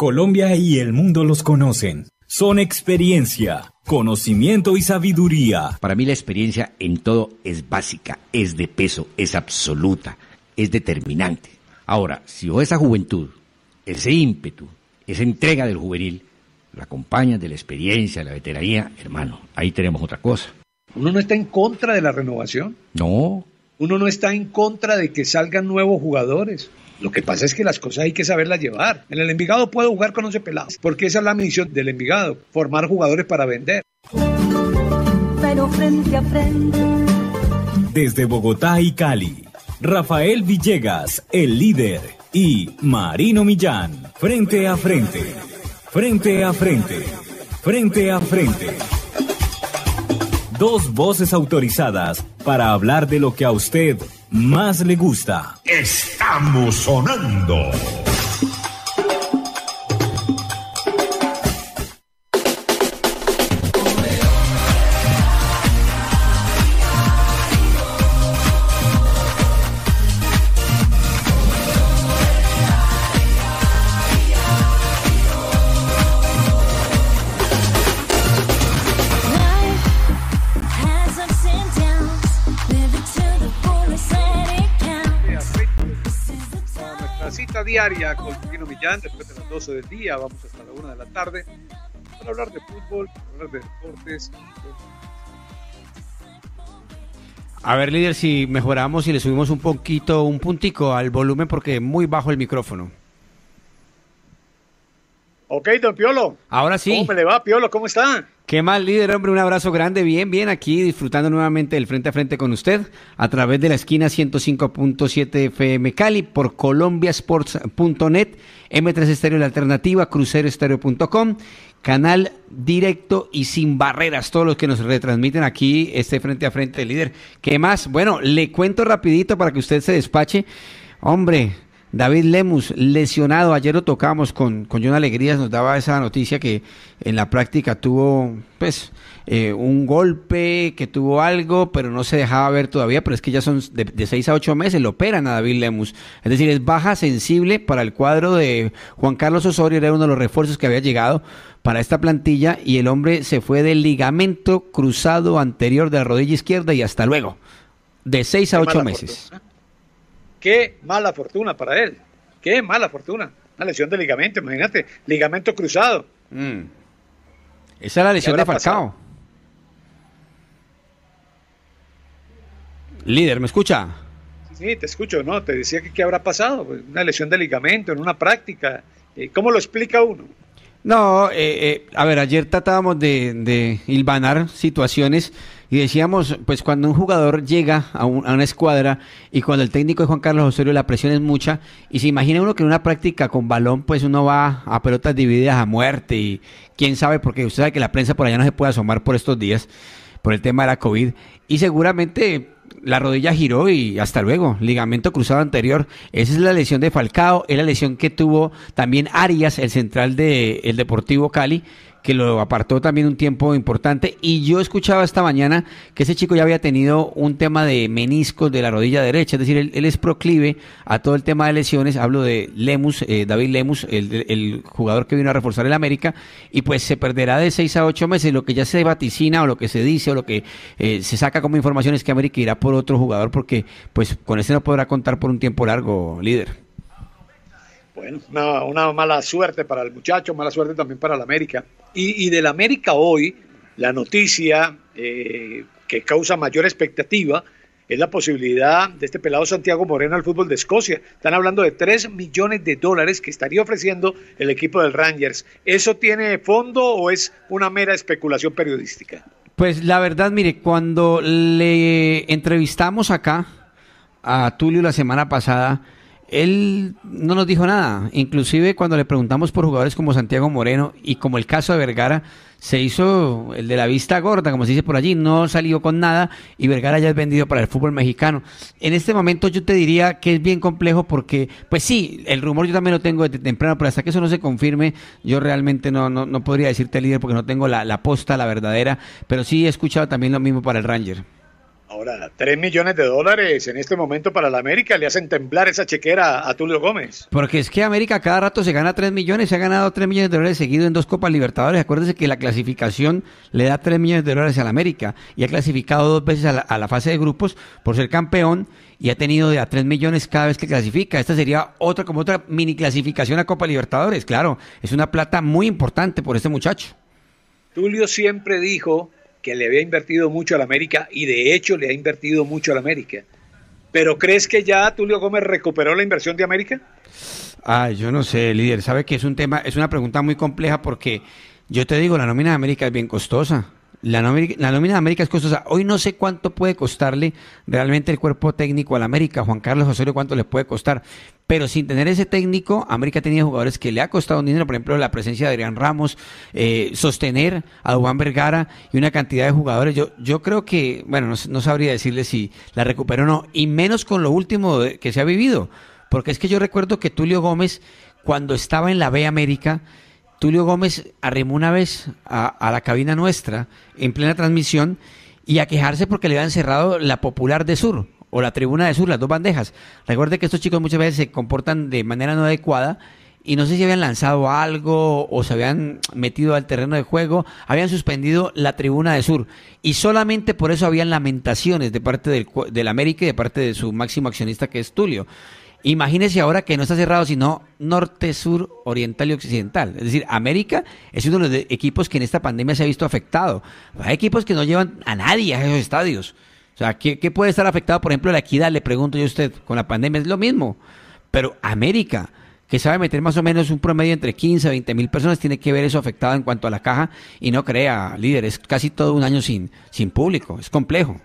Colombia y el mundo los conocen. Son experiencia, conocimiento y sabiduría. Para mí la experiencia en todo es básica, es de peso, es absoluta, es determinante. Ahora, si o esa juventud, ese ímpetu, esa entrega del juvenil, la acompaña de la experiencia, la veteranía, hermano, ahí tenemos otra cosa. Uno no está en contra de la renovación. No. Uno no está en contra de que salgan nuevos jugadores. Lo que pasa es que las cosas hay que saberlas llevar. En el Envigado puedo jugar con 11 pelados, porque esa es la misión del Envigado, formar jugadores para vender. Pero frente a frente. Desde Bogotá y Cali, Rafael Villegas, el líder, y Marino Millán, frente a frente, frente a frente. Frente a frente dos voces autorizadas para hablar de lo que a usted más le gusta. Estamos sonando. diaria con Chino Millán, después de las 12 del día, vamos hasta la 1 de la tarde, para hablar de fútbol, para hablar de deportes. A ver, líder, si mejoramos y le subimos un poquito, un puntico al volumen, porque muy bajo el micrófono. Ok, don Piolo. Ahora sí. ¿Cómo le va, Piolo? ¿Cómo está? ¿Qué más, líder? Hombre, un abrazo grande. Bien, bien, aquí disfrutando nuevamente del frente a frente con usted a través de la esquina 105.7 FM Cali por colombiasports.net, M3 Estéreo La Alternativa, cruceroestereo.com, canal directo y sin barreras. Todos los que nos retransmiten aquí este frente a frente, líder. ¿Qué más? Bueno, le cuento rapidito para que usted se despache. Hombre, David Lemus, lesionado. Ayer lo tocamos con, con John Alegrías, nos daba esa noticia que en la práctica tuvo, pues, eh, un golpe, que tuvo algo, pero no se dejaba ver todavía. Pero es que ya son de, seis a ocho meses, lo operan a David Lemus. Es decir, es baja sensible para el cuadro de Juan Carlos Osorio, era uno de los refuerzos que había llegado para esta plantilla. Y el hombre se fue del ligamento cruzado anterior de la rodilla izquierda y hasta luego. De seis a ocho meses. Qué mala fortuna para él. Qué mala fortuna. Una lesión de ligamento, imagínate. Ligamento cruzado. Mm. Esa es la lesión de Falcao. Pasado? Líder, ¿me escucha? Sí, te escucho, ¿no? Te decía que qué habrá pasado. Pues, una lesión de ligamento en una práctica. Eh, ¿Cómo lo explica uno? No, eh, eh, a ver, ayer tratábamos de, de hilvanar situaciones y decíamos, pues cuando un jugador llega a, una escuadra y cuando el técnico es Juan Carlos Osorio, la presión es mucha. Y se imagina uno que en una práctica con balón, pues uno va a pelotas divididas a muerte y quién sabe, porque usted sabe que la prensa por allá no se puede asomar por estos días, por el tema de la COVID. Y seguramente la rodilla giró y hasta luego, ligamento cruzado anterior. Esa es la lesión de Falcao, es la lesión que tuvo también Arias, el central del de, Deportivo Cali que lo apartó también un tiempo importante. Y yo escuchaba esta mañana que ese chico ya había tenido un tema de meniscos de la rodilla derecha, es decir, él, es proclive a todo el tema de lesiones. Hablo de Lemus, eh, David Lemus, el, jugador que vino a reforzar el América, y pues se perderá de seis a ocho meses. Lo que ya se vaticina o lo que se dice o lo que eh, se saca como información es que América irá por otro jugador porque pues con ese no podrá contar por un tiempo largo, líder. Bueno, una, mala suerte para el muchacho, mala suerte también para la América. Y, de la América hoy, la noticia eh, que causa mayor expectativa es la posibilidad de este pelado Santiago Moreno al fútbol de Escocia. Están hablando de 3 millones de dólares que estaría ofreciendo el equipo del Rangers. ¿Eso tiene fondo o es una mera especulación periodística? Pues la verdad, mire, cuando le entrevistamos acá a Tulio la semana pasada, él no nos dijo nada. Inclusive cuando le preguntamos por jugadores como Santiago Moreno y como el caso de Vergara, se hizo el de la vista gorda, como se dice por allí, no salió con nada y Vergara ya es vendido para el fútbol mexicano. En este momento yo te diría que es bien complejo porque, pues sí, el rumor yo también lo tengo de temprano, pero hasta que eso no se confirme, yo realmente no, no, podría decirte líder porque no tengo la, la posta, la verdadera, pero sí he escuchado también lo mismo para el Ranger. Ahora, 3 millones de dólares en este momento para la América le hacen temblar esa chequera a Tulio Gómez. Porque es que América cada rato se gana 3 millones, se ha ganado 3 millones de dólares seguido en dos Copas Libertadores. Acuérdense que la clasificación le da 3 millones de dólares a la América y ha clasificado dos veces a la, fase de grupos por ser campeón y ha tenido de a 3 millones cada vez que clasifica. Esta sería otra como otra mini clasificación a Copa Libertadores. Claro, es una plata muy importante por este muchacho. Tulio siempre dijo que le había invertido mucho a la América y de hecho le ha invertido mucho a la América. ¿Pero crees que ya Tulio Gómez recuperó la inversión de América? Ah, yo no sé, líder. Sabe que es un tema, es una pregunta muy compleja porque yo te digo, la nómina de América es bien costosa. La, nómina, de América es costosa. Hoy no sé cuánto puede costarle realmente el cuerpo técnico al América. Juan Carlos Osorio, cuánto le puede costar. Pero sin tener ese técnico, América tenía jugadores que le ha costado dinero. Por ejemplo, la presencia de Adrián Ramos, eh, sostener a Juan Vergara y una cantidad de jugadores. Yo, yo creo que, bueno, no, no sabría decirle si la recuperó o no. Y menos con lo último que se ha vivido. Porque es que yo recuerdo que Tulio Gómez, cuando estaba en la B América, Tulio Gómez arrimó una vez a, la cabina nuestra en plena transmisión y a quejarse porque le habían cerrado la popular de sur o la tribuna de sur, las dos bandejas. Recuerde que estos chicos muchas veces se comportan de manera no adecuada y no sé si habían lanzado algo o se habían metido al terreno de juego, habían suspendido la tribuna de sur y solamente por eso habían lamentaciones de parte del, del América y de parte de su máximo accionista que es Tulio. Imagínese ahora que no está cerrado, sino norte, sur, oriental y occidental. Es decir, América es uno de los equipos que en esta pandemia se ha visto afectado. Hay equipos que no llevan a nadie a esos estadios. O sea, ¿qué, puede estar afectado? Por ejemplo, la equidad, le pregunto yo a usted, con la pandemia es lo mismo. Pero América, que sabe meter más o menos un promedio entre 15 a 20 mil personas, tiene que ver eso afectado en cuanto a la caja. Y no crea, líderes casi todo un año sin, sin público. Es complejo.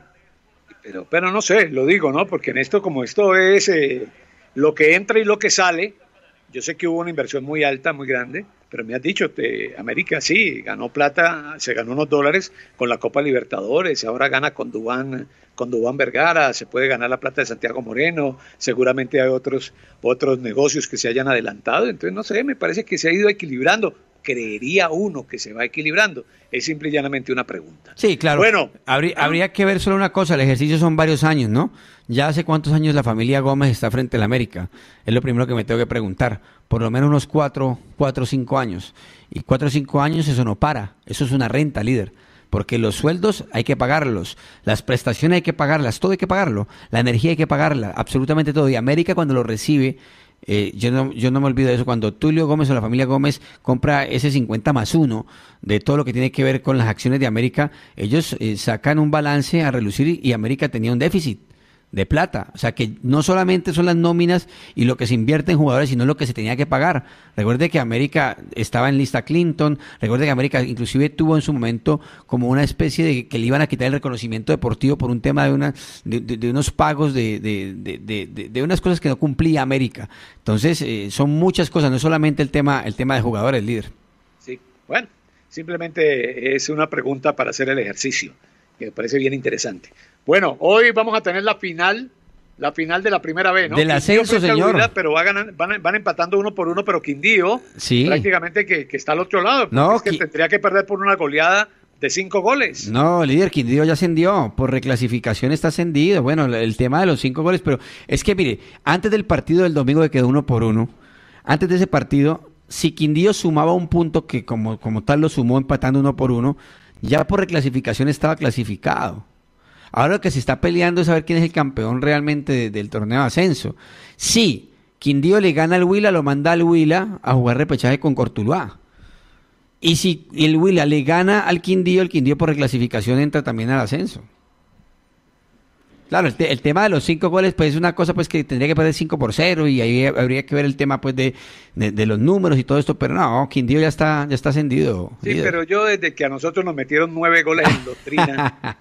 Pero, pero no sé, lo digo, ¿no? Porque en esto, como esto es... Eh, lo que entra y lo que sale, yo sé que hubo una inversión muy alta, muy grande, pero me has dicho, te, América sí, ganó plata, se ganó unos dólares con la Copa Libertadores, ahora gana con Dubán, con Dubán Vergara, se puede ganar la plata de Santiago Moreno, seguramente hay otros, otros negocios que se hayan adelantado, entonces no sé, me parece que se ha ido equilibrando, creería uno que se va equilibrando. Es simple y llanamente una pregunta. Sí, claro. Bueno, habría que ver solo una cosa, el ejercicio son varios años, ¿no? Ya hace cuántos años la familia Gómez está frente a la América. Es lo primero que me tengo que preguntar. Por lo menos unos cuatro, cuatro o cinco años. Y cuatro o cinco años eso no para. Eso es una renta, líder porque los sueldos hay que pagarlos, las prestaciones hay que pagarlas, todo hay que pagarlo, la energía hay que pagarla, absolutamente todo. Y América cuando lo recibe eh, yo, no, yo no me olvido de eso. Cuando Tulio Gómez o la familia Gómez compra ese 50 más 1 de todo lo que tiene que ver con las acciones de América, ellos eh, sacan un balance a relucir y América tenía un déficit de plata. O sea que no solamente son las nóminas y lo que se invierte en jugadores, sino lo que se tenía que pagar. Recuerde que América estaba en lista Clinton, recuerde que América inclusive tuvo en su momento como una especie de que le iban a quitar el reconocimiento deportivo por un tema de, una, de, de, unos pagos, de, de, unas cosas que no cumplía América. Entonces eh, son muchas cosas, no solamente el tema, el tema de jugadores, líder. Sí, bueno, simplemente es una pregunta para hacer el ejercicio, que me parece bien interesante. Bueno, hoy vamos a tener la final, la final de la primera vez, ¿no? Del ascenso, señor. pero van, van, empatando uno por uno, pero Quindío prácticamente que, está al otro lado. que tendría que perder por una goleada de cinco goles. No, líder, Quindío ya ascendió, por reclasificación está ascendido. Bueno, el tema de los cinco goles, pero es que mire, antes del partido del domingo que quedó uno por uno, antes de ese partido, si Quindío sumaba un punto que como, como tal lo sumó empatando uno por uno, ya por reclasificación estaba clasificado. Ahora lo que se está peleando es saber quién es el campeón realmente del torneo de ascenso. Si Quindío le gana al Huila, lo manda al Huila a jugar repechaje con Cortuluá. Y si el Huila le gana al Quindío, el Quindío por reclasificación entra también al ascenso. Claro, el, tema de los cinco goles, pues es una cosa pues que tendría que perder cinco por cero y ahí habría que ver el tema pues de, los números y todo esto, pero no, Quindío ya está, ya está ascendido. Sí, pero yo desde que a nosotros nos metieron nueve goles en doctrina,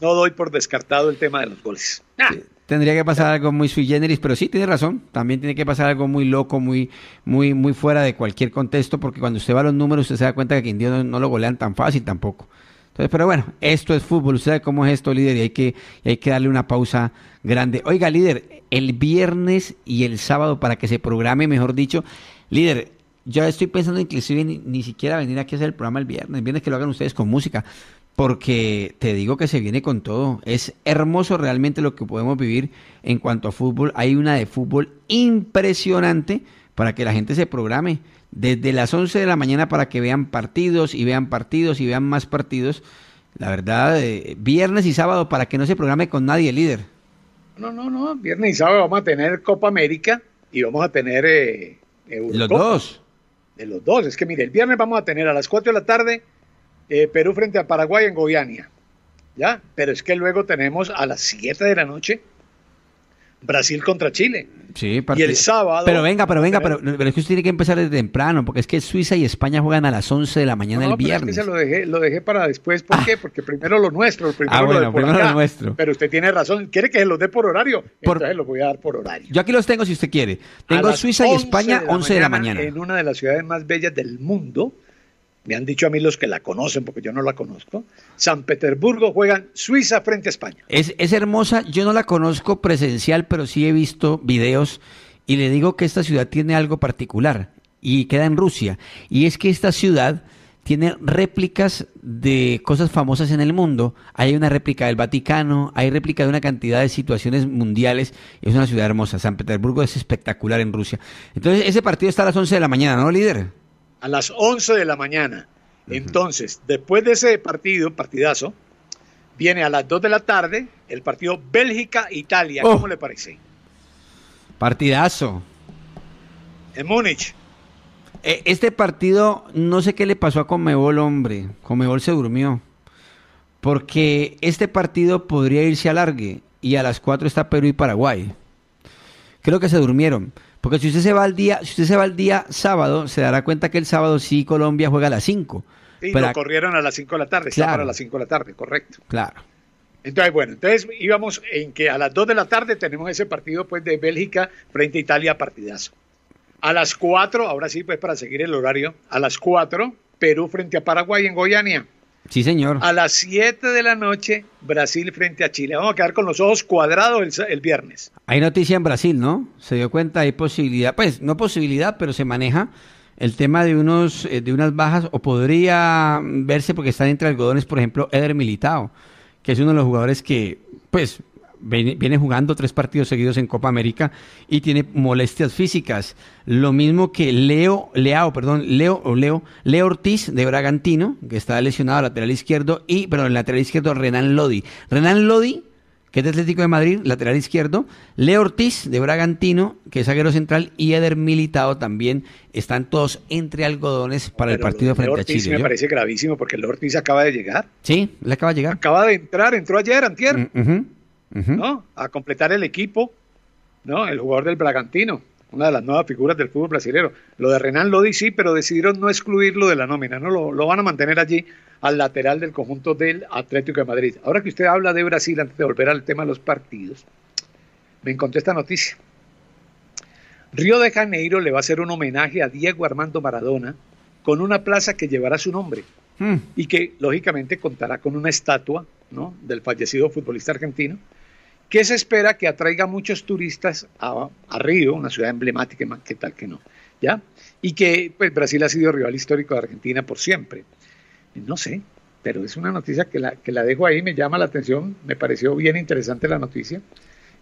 no doy por descartado el tema de los goles. Ah. tendría que pasar algo muy sui generis, pero sí tiene razón. También tiene que pasar algo muy loco, muy, muy, muy fuera de cualquier contexto, porque cuando usted va a los números, usted se da cuenta que en no, no lo golean tan fácil tampoco. Entonces, pero bueno, esto es fútbol. Usted sabe cómo es esto, líder, y hay que, hay que darle una pausa grande. Oiga, líder, el viernes y el sábado, para que se programe, mejor dicho, líder, yo estoy pensando inclusive ni, ni siquiera venir aquí a hacer el programa el viernes. El viernes que lo hagan ustedes con música porque te digo que se viene con todo. Es hermoso realmente lo que podemos vivir en cuanto a fútbol. Hay una de fútbol impresionante para que la gente se programe desde las 11 de la mañana para que vean partidos y vean partidos y vean más partidos. La verdad, eh, viernes y sábado para que no se programe con nadie, líder. No, no, no. Viernes y sábado vamos a tener Copa América y vamos a tener eh, Los dos. De los dos. Es que mire, el viernes vamos a tener a las 4 de la tarde eh, Perú frente a Paraguay en Goiania. ¿Ya? Pero es que luego tenemos a las 7 de la noche Brasil contra Chile. Sí, Y el sábado. Pero venga, pero venga, pero, es que usted tiene que empezar desde temprano, porque es que Suiza y España juegan a las 11 de la mañana el viernes. es que se lo dejé, lo dejé para después. ¿Por ah. qué? Porque primero lo nuestro, primero, ah, bueno, lo, primero lo nuestro. Pero usted tiene razón. ¿Quiere que se los dé por horario? Por, Entonces lo voy a dar por horario. Yo aquí los tengo si usted quiere. Tengo Suiza y España, 11 de la, mañana. En una de las ciudades más bellas del mundo me han dicho a mí los que la conocen, porque yo no la conozco, San Petersburgo juegan Suiza frente a España. Es, es hermosa, yo no la conozco presencial, pero sí he visto videos y le digo que esta ciudad tiene algo particular y queda en Rusia. Y es que esta ciudad tiene réplicas de cosas famosas en el mundo. Hay una réplica del Vaticano, hay réplica de una cantidad de situaciones mundiales. Es una ciudad hermosa. San Petersburgo es espectacular en Rusia. Entonces, ese partido está a las 11 de la mañana, ¿no, líder? a las 11 de la mañana. Entonces, después de ese partido, partidazo, viene a las 2 de la tarde el partido Bélgica-Italia. Oh. ¿Cómo le parece? Partidazo. En Múnich. E, este partido, no sé qué le pasó a Comebol, hombre. Comebol se durmió. Porque este partido podría irse alargue y a las 4 está Perú y Paraguay. Creo que se durmieron. Porque si usted se va al día, si usted se va al día sábado, se dará cuenta que el sábado sí Colombia juega a las 5. Y pero corrieron a las 5 de la tarde, claro, está para las 5 de la tarde, correcto. Claro. Entonces, bueno, entonces íbamos en que a las 2 de la tarde tenemos ese partido pues de Bélgica frente a Italia, partidazo. A las 4, ahora sí, pues para seguir el horario, a las 4, Perú frente a Paraguay en Goiania. Sí, señor. A las 7 de la noche, Brasil frente a Chile. Vamos a quedar con los ojos cuadrados el, viernes. Hay noticia en Brasil, ¿no? Se dio cuenta, hay posibilidad, pues no posibilidad, pero se maneja el tema de unos eh, de unas bajas o podría verse porque están entre algodones, por ejemplo, Eder Militao, que es uno de los jugadores que, pues, viene, jugando tres partidos seguidos en Copa América y tiene molestias físicas. Lo mismo que Leo, Leao, perdón, Leo Leo, Leo Ortiz de Bragantino, que está lesionado lateral izquierdo, y, perdón, lateral izquierdo Renan Lodi. Renan Lodi que es de Atlético de Madrid, lateral izquierdo, Leo Ortiz de Bragantino, que es aguero central, y Eder Militado también. Están todos entre algodones para el partido frente a Chile. me parece gravísimo porque Leo Ortiz acaba de llegar. Sí, le acaba de llegar. Acaba de entrar, entró ayer, antier. Mm, ¿no? A completar el equipo, ¿no? El jugador del Bragantino, una de las nuevas figuras del fútbol brasileño. Lo de Renan Lodi sí, pero decidieron no excluirlo de la nómina, ¿no? Lo, lo van a mantener allí al lateral del conjunto del Atlético de Madrid. Ahora que usted habla de Brasil, antes de volver al tema de los partidos, me encontré esta noticia. Río de Janeiro le va a hacer un homenaje a Diego Armando Maradona con una plaza que llevará su nombre hmm. y que lógicamente contará con una estatua ¿no? del fallecido futbolista argentino que se espera que atraiga muchos turistas a, Río, una ciudad emblemática, que tal que no, ¿ya? Y que pues, Brasil ha sido rival histórico de Argentina por siempre. No sé, pero es una noticia que la, que la dejo ahí, me llama la atención, me pareció bien interesante la noticia,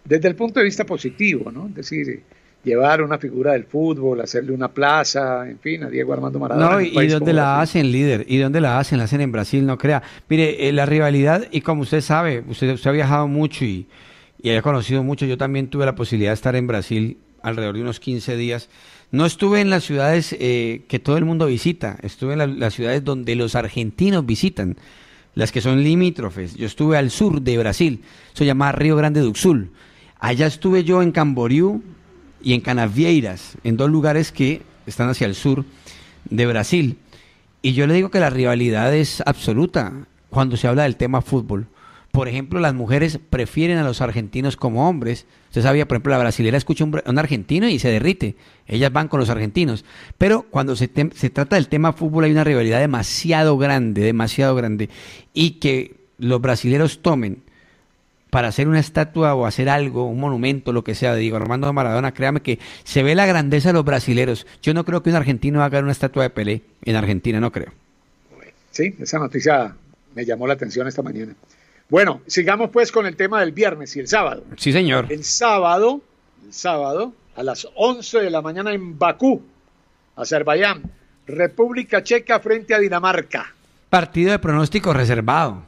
desde el punto de vista positivo, ¿no? Es decir, llevar una figura del fútbol, hacerle una plaza, en fin, a Diego Armando Maradona. No, y, dónde la hacen, líder, y dónde la hacen, la hacen en Brasil, no crea. Mire, eh, la rivalidad, y como usted sabe, usted, usted ha viajado mucho y, y haya conocido mucho. Yo también tuve la posibilidad de estar en Brasil alrededor de unos 15 días. No estuve en las ciudades eh, que todo el mundo visita, estuve en las ciudades donde los argentinos visitan, las que son limítrofes. Yo estuve al sur de Brasil, se llama Río Grande do Sul. Allá estuve yo en Camboriú y en Canavieiras, en dos lugares que están hacia el sur de Brasil. Y yo le digo que la rivalidad es absoluta cuando se habla del tema fútbol por ejemplo, las mujeres prefieren a los argentinos como hombres. Usted sabía, por ejemplo, la brasilera escucha un, un argentino y se derrite. Ellas van con los argentinos. Pero cuando se, se trata del tema fútbol hay una rivalidad demasiado grande, demasiado grande. Y que los brasileros tomen para hacer una estatua o hacer algo, un monumento, lo que sea, digo, Armando Maradona, créame que se ve la grandeza de los brasileros. Yo no creo que un argentino haga una estatua de Pelé en Argentina, no creo. Sí, esa noticia me llamó la atención esta mañana. Bueno, sigamos pues con el tema del viernes y el sábado. Sí, señor. El sábado, el sábado, a las 11 de la mañana en Bakú, Azerbaiyán, República Checa frente a Dinamarca. Partido de pronóstico reservado.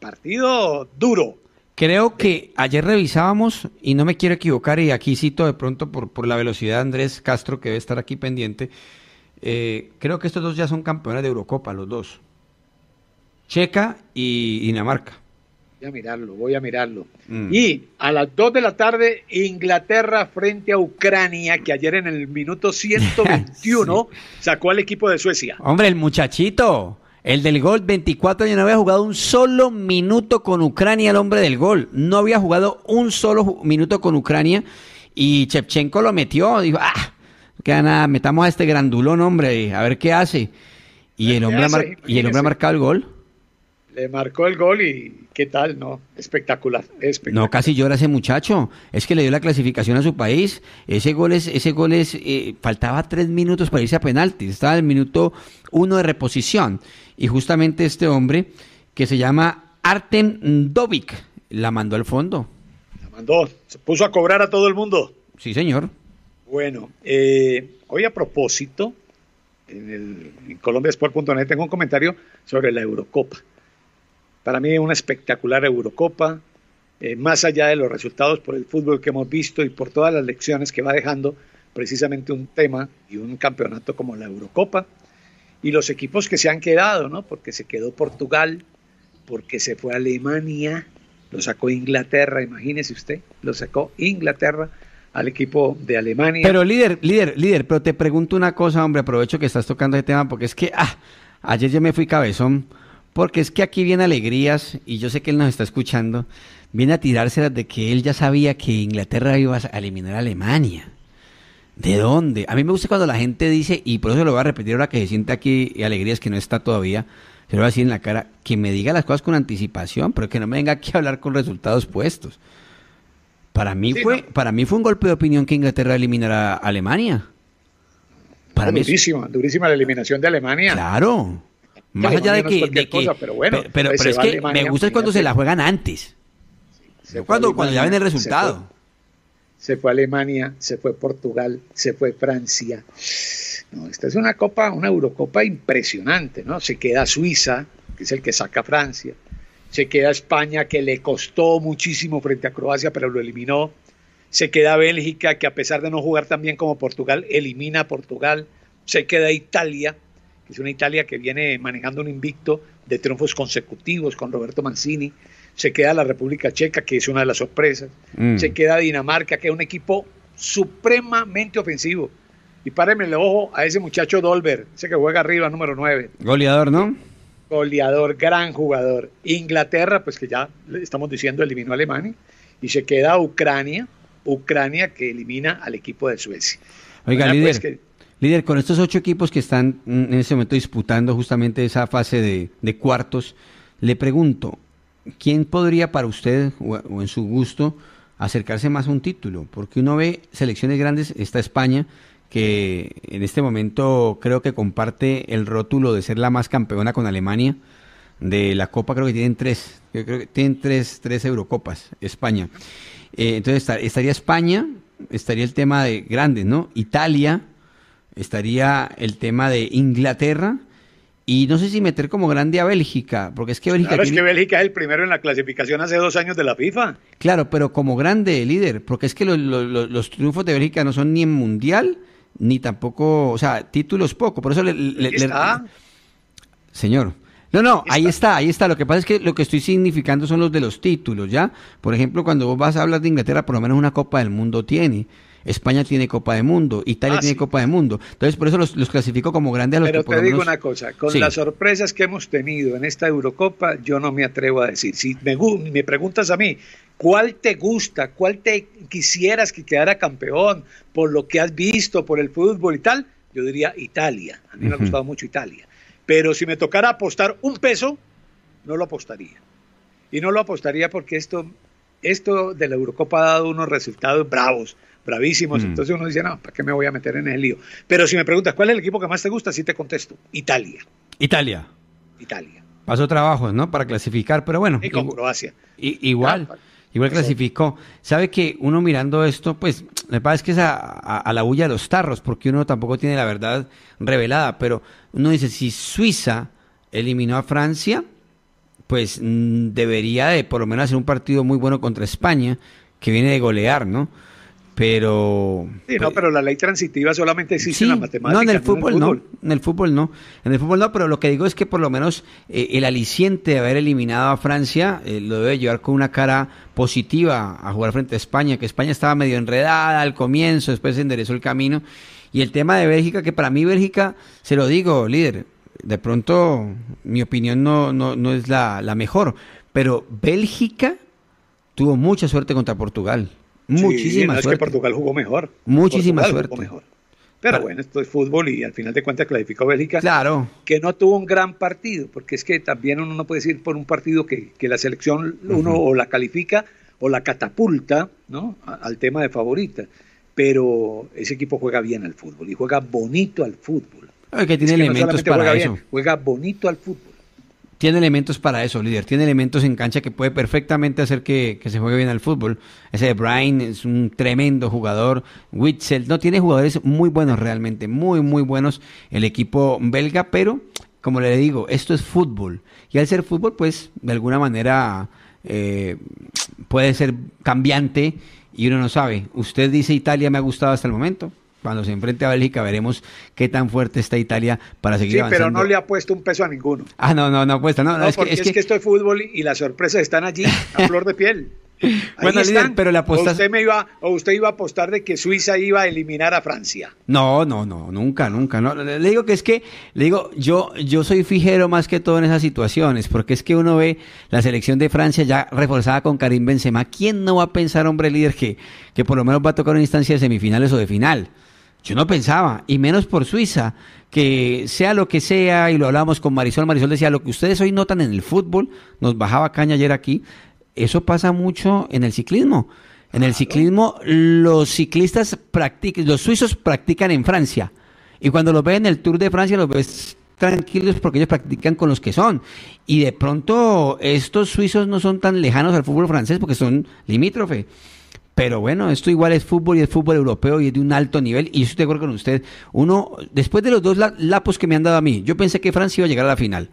Partido duro. Creo que ayer revisábamos, y no me quiero equivocar, y aquí cito de pronto por, por la velocidad de Andrés Castro, que debe estar aquí pendiente, eh, creo que estos dos ya son campeones de Eurocopa, los dos. Checa y Dinamarca. Voy a mirarlo, voy a mirarlo. Mm. Y a las 2 de la tarde, Inglaterra frente a Ucrania, que ayer en el minuto 121 sacó al equipo de Suecia. Hombre, el muchachito, el del gol, 24 años, no había jugado un solo minuto con Ucrania, el hombre del gol. No había jugado un solo minuto con Ucrania y Chepchenko lo metió. Dijo, ah, nada, metamos a este grandulón, hombre, a ver qué hace. Y el hombre, hace? y el hombre ha marcado el gol. Eh, marcó el gol y qué tal, ¿no? Espectacular, No, casi llora ese muchacho. Es que le dio la clasificación a su país. Ese gol es, ese gol es, eh, faltaba tres minutos para irse a penalti. Estaba en el minuto uno de reposición. Y justamente este hombre, que se llama Artem Dovic, la mandó al fondo. La mandó, se puso a cobrar a todo el mundo. Sí, señor. Bueno, eh, hoy a propósito, en, el, en colombiasport.net tengo un comentario sobre la Eurocopa. Para mí una espectacular Eurocopa, eh, más allá de los resultados por el fútbol que hemos visto y por todas las lecciones que va dejando precisamente un tema y un campeonato como la Eurocopa. Y los equipos que se han quedado, ¿no? Porque se quedó Portugal, porque se fue Alemania, lo sacó Inglaterra, imagínese usted, lo sacó Inglaterra al equipo de Alemania. Pero líder, líder, líder, pero te pregunto una cosa, hombre, aprovecho que estás tocando ese tema porque es que ah, ayer ya me fui cabezón porque es que aquí viene Alegrías, y yo sé que él nos está escuchando, viene a tirárselas de que él ya sabía que Inglaterra iba a eliminar a Alemania. ¿De dónde? A mí me gusta cuando la gente dice, y por eso lo voy a repetir ahora que se siente aquí y Alegrías que no está todavía, se lo voy a decir en la cara, que me diga las cosas con anticipación, pero que no me venga aquí a hablar con resultados puestos. Para mí, fue, para mí fue un golpe de opinión que Inglaterra eliminara a Alemania. Para durísima, durísima la eliminación de Alemania. Claro, más allá de que, de pero bueno, pues es que me gusta cuando se la juegan antes. cuando, cuando ya ven el resultado. Se fue, Alemania, se fue Portugal, se fue Francia. No, esta es una copa, una Eurocopa impresionante, ¿no? Se queda Suiza, que es el que saca a Francia. Se queda España, que le costó muchísimo frente a Croacia, pero lo eliminó. Se queda Bélgica, que a pesar de no jugar tan bien como Portugal, elimina a Portugal. Se queda Italia, es una Italia que viene manejando un invicto de triunfos consecutivos con Roberto Mancini, se queda la República Checa, que es una de las sorpresas, mm. se queda Dinamarca, que es un equipo supremamente ofensivo. Y párenme el ojo a ese muchacho Dolber, ese que juega arriba, número 9. Goleador, ¿no? Goleador, gran jugador. Inglaterra, pues que ya estamos diciendo, eliminó a Alemania. Y se queda Ucrania, Ucrania que elimina al equipo de Suecia. Oiga, pues, líder, que, Líder, con estos ocho equipos que están en este momento disputando justamente esa fase de, cuartos, le pregunto, ¿quién podría para usted o, en su gusto acercarse más a un título? Porque uno ve selecciones grandes, está España, que en este momento creo que comparte el rótulo de ser la más campeona con Alemania. De la Copa creo que tienen tres, creo que tienen tres, tres Eurocopas, España. Eh, entonces estaría España, estaría el tema de grandes, ¿no? Italia, estaría el tema de Inglaterra. Y no sé si meter como grande a Bélgica, porque es que Bélgica. es que el primero en la clasificación hace dos años de la FIFA. Claro, pero como grande líder, porque es que los triunfos de Bélgica no son ni en mundial, ni tampoco. O sea, títulos poco. Por eso le. Señor. No, no, ahí está, ahí está. Lo que pasa es que lo que estoy significando son los de los títulos, ¿ya? Por ejemplo, cuando vos vas a hablar de Inglaterra, por lo menos una Copa del Mundo tiene. España tiene Copa de Mundo, Italia ah, tiene Copa de Mundo. Entonces, por eso los, clasificó clasifico como grandes a los Pero te digo una cosa, con las sorpresas que hemos tenido en esta Eurocopa, yo no me atrevo a decir. Si me, me preguntas a mí, ¿cuál te gusta? ¿Cuál te quisieras que quedara campeón por lo que has visto, por el fútbol y tal? Yo diría Italia. A mí me ha gustado mucho Italia. Pero si me tocara apostar un peso, no lo apostaría. Y no lo apostaría porque esto, esto de la Eurocopa ha dado unos resultados bravos bravísimos. Mm. Entonces uno dice, no, ¿para qué me voy a meter en el lío? Pero si me preguntas, ¿cuál es el equipo que más te gusta? Sí te contesto, Italia. Italia. Italia. Pasó trabajos, ¿no? Para clasificar, pero bueno. Y con Croacia. igual. Igual clasificó. Sabe que uno mirando esto, pues me parece que es a, la bulla de los tarros, porque uno tampoco tiene la verdad revelada, pero uno dice, si Suiza eliminó a Francia, pues mm, debería de por lo menos hacer un partido muy bueno contra España, que viene de golear, ¿no? pero... Sí, no, pues, pero la ley transitiva solamente existe en la matemática. No, en el, fútbol, no, en el fútbol no, en el fútbol no, pero lo que digo es que por lo menos eh, el aliciente de haber eliminado a Francia eh, lo debe llevar con una cara positiva a jugar frente a España, que España estaba medio enredada al comienzo, después se enderezó el camino. Y el tema de Bélgica, que para mí Bélgica, se lo digo, líder, de pronto mi opinión no, no, no es la, la mejor, pero Bélgica tuvo mucha suerte contra Portugal. Muchísima suerte. Es que Portugal jugó mejor. Muchísima suerte. Jugó mejor. Pero ah. bueno, esto es fútbol y al final de cuentas clasificó Bélgica. Claro. Que no tuvo un gran partido, porque es que también uno no puede decir por un partido que, que la selección uno o la califica o la catapulta ¿no? al tema de favorita. Pero ese equipo juega bien al fútbol y juega bonito al fútbol. que tiene elementos para eso. Bien, juega bonito al fútbol tiene elementos para eso, líder. Tiene elementos en cancha que puede perfectamente hacer que, se juegue bien al fútbol. Ese de Brian es un tremendo jugador. Witzel, no, tiene jugadores muy buenos realmente, muy, muy buenos el equipo belga, pero como le digo, esto es fútbol. Y al ser fútbol, pues de alguna manera eh, puede ser cambiante y uno no sabe. Usted dice Italia me ha gustado hasta el momento cuando se enfrente a Bélgica veremos qué tan fuerte está Italia para seguir sí, pero no le ha puesto un peso a ninguno. Ah, no, no, no apuesta. No, es, porque que, es, que, esto es fútbol y las sorpresas están allí, a flor de piel. Ahí bueno, pero le apostas... usted me iba, o usted iba a apostar de que Suiza iba a eliminar a Francia. No, no, no, nunca, nunca. Le digo que es que, le digo, yo, yo soy fijero más que todo en esas situaciones, porque es que uno ve la selección de Francia ya reforzada con Karim Benzema. ¿Quién no va a pensar, hombre líder, que, que por lo menos va a tocar una instancia de semifinales o de final? Yo no pensaba, y menos por Suiza, que sea lo que sea, y lo hablábamos con Marisol, Marisol decía, lo que ustedes hoy notan en el fútbol, nos bajaba caña ayer aquí, eso pasa mucho en el ciclismo. En el ciclismo, los ciclistas practican, los suizos practican en Francia. Y cuando los ven en el Tour de Francia, los ves tranquilos porque ellos practican con los que son. Y de pronto, estos suizos no son tan lejanos al fútbol francés porque son limítrofe. Pero bueno, esto igual es fútbol y es fútbol europeo y es de un alto nivel. Y eso te de acuerdo con usted. Uno, después de los dos lapos que me han dado a mí, yo pensé que Francia iba a llegar a la final.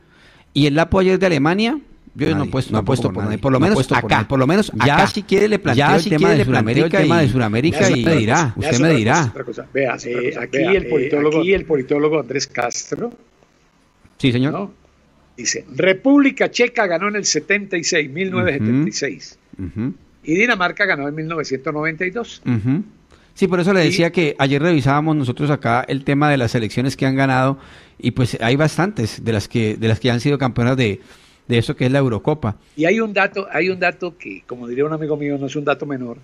Y el lapo ayer de Alemania, yo no he puesto, no por Por lo menos acá. Por, lo menos Ya si quiere le planteo el, tema de Sudamérica, eh, el de Sudamérica y, me dirá. usted me dirá. Vea, aquí, el politólogo, Andrés Castro. Sí, señor. Dice, República Checa ganó en el 76, 1976. Uh y Dinamarca ganó en 1992. Sí, por eso le decía que ayer revisábamos nosotros acá el tema de las selecciones que han ganado y pues hay bastantes de las que de las que han sido campeonas de, de eso que es la Eurocopa. Y hay un dato, hay un dato que, como diría un amigo mío, no es un dato menor,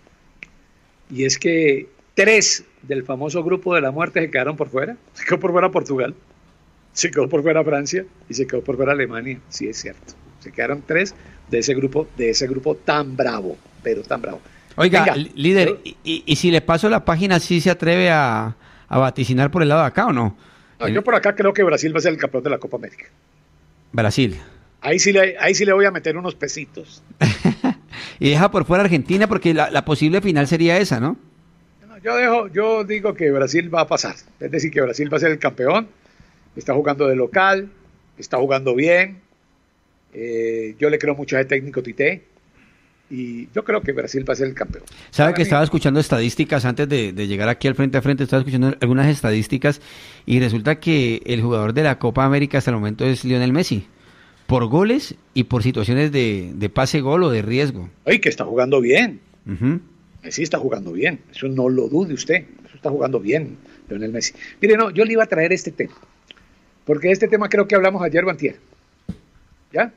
y es que tres del famoso grupo de la muerte se quedaron por fuera. Se quedó por fuera Portugal, se quedó por fuera Francia y se quedó por fuera Alemania. Sí, es cierto. Se quedaron tres de ese grupo, de ese grupo tan bravo pero están bravo Oiga, líder, y, si le paso la página, ¿sí se atreve a, vaticinar por el lado de acá o no? Yo por acá creo que Brasil va a ser el campeón de la Copa América. Brasil. Ahí sí le, ahí sí le voy a meter unos pesitos. y deja por fuera Argentina porque la, posible final sería esa, ¿no? Yo, dejo, yo digo que Brasil va a pasar. Es decir, que Brasil va a ser el campeón. Está jugando de local, está jugando bien. Eh, yo le creo mucho al técnico Tite y yo creo que Brasil va a ser el campeón. Sabe que estaba escuchando estadísticas antes de, llegar aquí al frente a frente, estaba escuchando algunas estadísticas y resulta que el jugador de la Copa América hasta el momento es Lionel Messi, por goles y por situaciones de, de pase-gol o de riesgo. Ay, que está jugando bien. Sí, está jugando bien, eso no lo dude usted, está jugando bien Lionel Messi. Mire, no, yo le iba a traer este tema, porque este tema creo que hablamos ayer o ¿ya?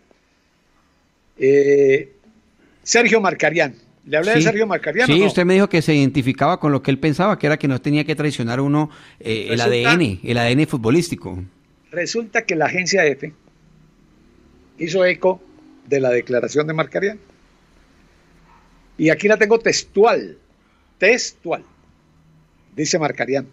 Eh, Sergio Marcarián. Le hablé de Sergio Marcarian Sí, usted me dijo que se identificaba con lo que él pensaba, que era que no tenía que traicionar uno eh, el ADN, el ADN futbolístico. Resulta que la agencia EFE hizo eco de la declaración de Marcarian. Y aquí la tengo textual, textual. Dice Marcarián,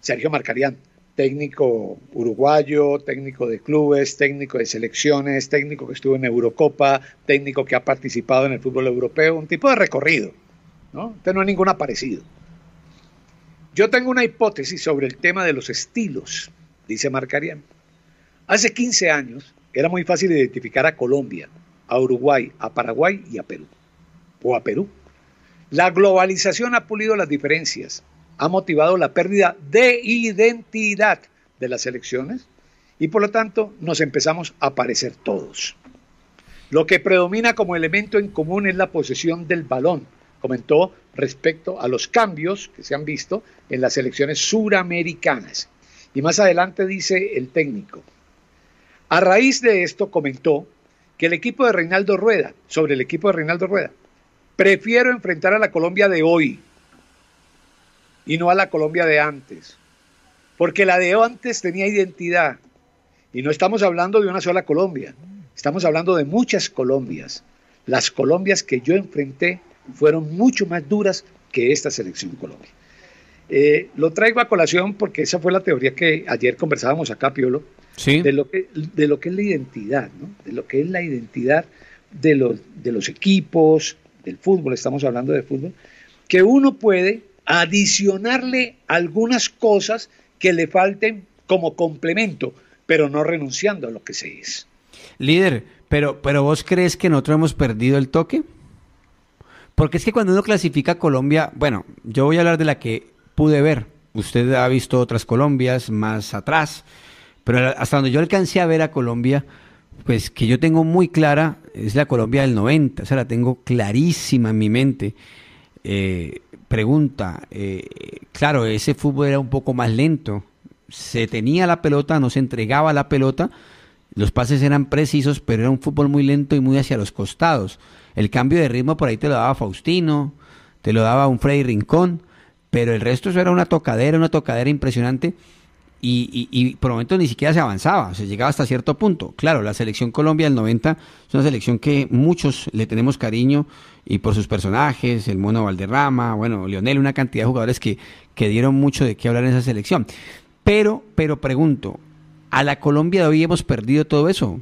Sergio Marcarián, técnico uruguayo, técnico de clubes, técnico de selecciones, técnico que estuvo en Eurocopa, técnico que ha participado en el fútbol europeo, un tipo de recorrido, ¿no? no es ningún aparecido. Yo tengo una hipótesis sobre el tema de los estilos, dice Marcarian. Hace 15 años era muy fácil identificar a Colombia, a Uruguay, a Paraguay y a Perú, o a Perú. La globalización ha pulido las diferencias, ha motivado la pérdida de identidad de las elecciones y por lo tanto nos empezamos a parecer todos. Lo que predomina como elemento en común es la posesión del balón, comentó respecto a los cambios que se han visto en las elecciones suramericanas. Y más adelante dice el técnico. A raíz de esto comentó que el equipo de Reinaldo Rueda, sobre el equipo de Reinaldo Rueda, prefiero enfrentar a la Colombia de hoy, y no a la Colombia de antes. Porque la de antes tenía identidad. Y no estamos hablando de una sola Colombia, estamos hablando de muchas Colombias. Las Colombias que yo enfrenté fueron mucho más duras que esta selección Colombia. Eh, lo traigo a colación porque esa fue la teoría que ayer conversábamos acá, Piolo, de, lo que, de lo que es la identidad, de lo que es la identidad de los, de los equipos, del fútbol, estamos hablando de fútbol, que uno puede adicionarle algunas cosas que le falten como complemento, pero no renunciando a lo que se es. Líder, pero, pero vos crees que nosotros hemos perdido el toque? Porque es que cuando uno clasifica Colombia, bueno, yo voy a hablar de la que pude ver. Usted ha visto otras Colombias más atrás, pero hasta donde yo alcancé a ver a Colombia, pues que yo tengo muy clara, es la Colombia del 90, o sea, la tengo clarísima en mi mente. Eh, pregunta, eh, claro, ese fútbol era un poco más lento, se tenía la pelota, no se entregaba la pelota, los pases eran precisos, pero era un fútbol muy lento y muy hacia los costados. El cambio de ritmo por ahí te lo daba Faustino, te lo daba un Freddy Rincón, pero el resto eso era una tocadera, una tocadera impresionante y, por momentos ni siquiera se avanzaba, se llegaba hasta cierto punto. Claro, la selección Colombia del 90 es una selección que muchos le tenemos cariño y por sus personajes, el mono Valderrama, bueno, Lionel, una cantidad de jugadores que, dieron mucho de qué hablar en esa selección. Pero, pero pregunto, ¿a la Colombia de hoy hemos perdido todo eso?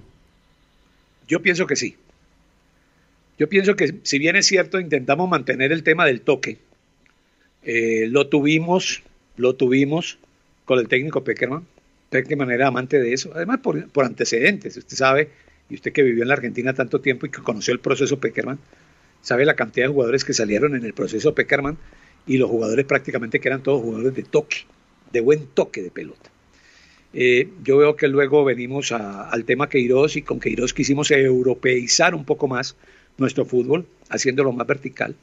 Yo pienso que sí. Yo pienso que si bien es cierto, intentamos mantener el tema del toque. Eh, lo tuvimos, lo tuvimos con el técnico Peckerman. Peckerman era amante de eso, además por, antecedentes. Usted sabe, y usted que vivió en la Argentina tanto tiempo y que conoció el proceso Peckerman, sabe la cantidad de jugadores que salieron en el proceso Peckerman y los jugadores prácticamente que eran todos jugadores de toque, de buen toque de pelota. Eh, yo veo que luego venimos al tema Queiroz y con Queiroz quisimos europeizar un poco más nuestro fútbol, haciéndolo más vertical.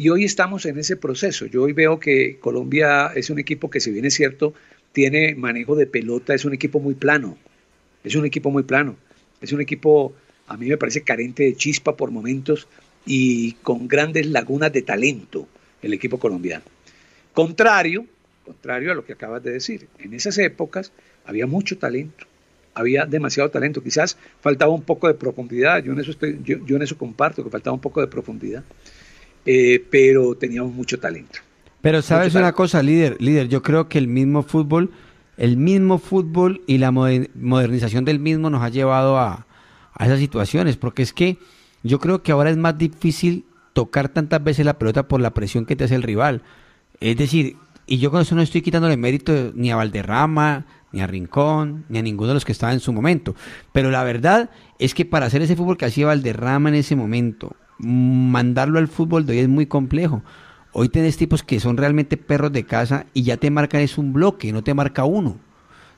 Y hoy estamos en ese proceso. Yo hoy veo que Colombia es un equipo que, si bien es cierto, tiene manejo de pelota, es un equipo muy plano. Es un equipo muy plano. Es un equipo, a mí me parece, carente de chispa por momentos y con grandes lagunas de talento, el equipo colombiano. Contrario, contrario a lo que acabas de decir, en esas épocas había mucho talento, había demasiado talento. Quizás faltaba un poco de profundidad. Yo en eso, yo en eso comparto que faltaba un poco de profundidad. Eh, pero teníamos mucho talento. Pero sabes una cosa, líder, líder, yo creo que el mismo fútbol, el mismo fútbol y la modernización del mismo nos ha llevado a, a esas situaciones, porque es que yo creo que ahora es más difícil tocar tantas veces la pelota por la presión que te hace el rival. Es decir, y yo con eso no estoy quitándole mérito ni a Valderrama, ni a Rincón, ni a ninguno de los que estaba en su momento. Pero la verdad es que para hacer ese fútbol que hacía Valderrama en ese momento, mandarlo al fútbol de hoy es muy complejo. Hoy tenés tipos que son realmente perros de casa y ya te marcan es un bloque, no te marca uno.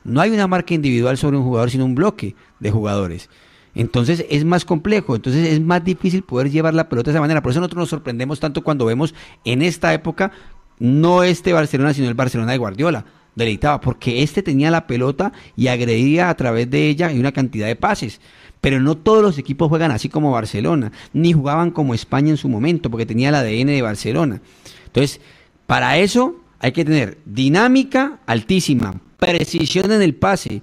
No hay una marca individual sobre un jugador, sino un bloque de jugadores. Entonces es más complejo, entonces es más difícil poder llevar la pelota de esa manera. Por eso nosotros nos sorprendemos tanto cuando vemos en esta época, no este Barcelona, sino el Barcelona de Guardiola, deleitaba, porque este tenía la pelota y agredía a través de ella y una cantidad de pases. Pero no todos los equipos juegan así como Barcelona, ni jugaban como España en su momento, porque tenía el ADN de Barcelona. Entonces, para eso hay que tener dinámica altísima, precisión en el pase.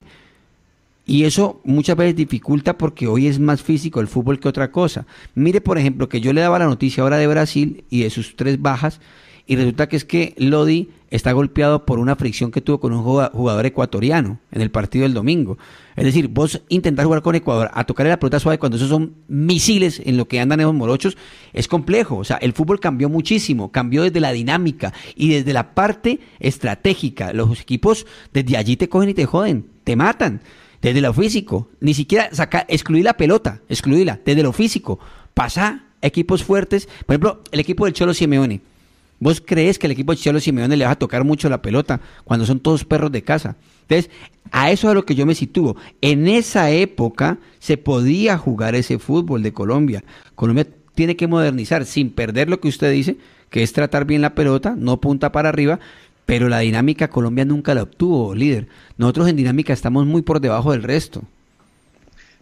Y eso muchas veces dificulta porque hoy es más físico el fútbol que otra cosa. Mire, por ejemplo, que yo le daba la noticia ahora de Brasil y de sus tres bajas, y resulta que es que Lodi está golpeado por una fricción que tuvo con un jugador ecuatoriano en el partido del domingo. Es decir, vos intentar jugar con Ecuador a tocarle la pelota suave cuando esos son misiles en lo que andan esos morochos es complejo. O sea, el fútbol cambió muchísimo, cambió desde la dinámica y desde la parte estratégica. Los equipos desde allí te cogen y te joden, te matan. Desde lo físico, ni siquiera sacar, excluir la pelota, excluirla, desde lo físico. Pasa equipos fuertes. Por ejemplo, el equipo del Cholo Simeone. ¿Vos crees que el equipo de y Simeone le va a tocar mucho la pelota cuando son todos perros de casa? Entonces, a eso es a lo que yo me sitúo. En esa época se podía jugar ese fútbol de Colombia. Colombia tiene que modernizar sin perder lo que usted dice, que es tratar bien la pelota, no punta para arriba, pero la dinámica Colombia nunca la obtuvo, líder. Nosotros en dinámica estamos muy por debajo del resto.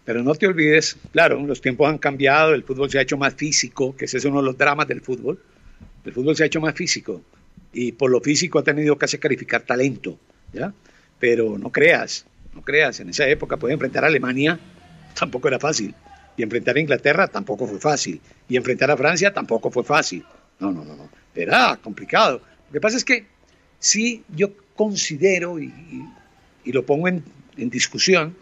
Pero no te olvides, claro, los tiempos han cambiado, el fútbol se ha hecho más físico, que ese es uno de los dramas del fútbol el fútbol se ha hecho más físico y por lo físico ha tenido que calificar talento, ¿ya? Pero no creas, no creas, en esa época poder enfrentar a Alemania tampoco era fácil y enfrentar a Inglaterra tampoco fue fácil y enfrentar a Francia tampoco fue fácil. No, no, no, no. Era complicado. Lo que pasa es que sí yo considero y, lo pongo en, discusión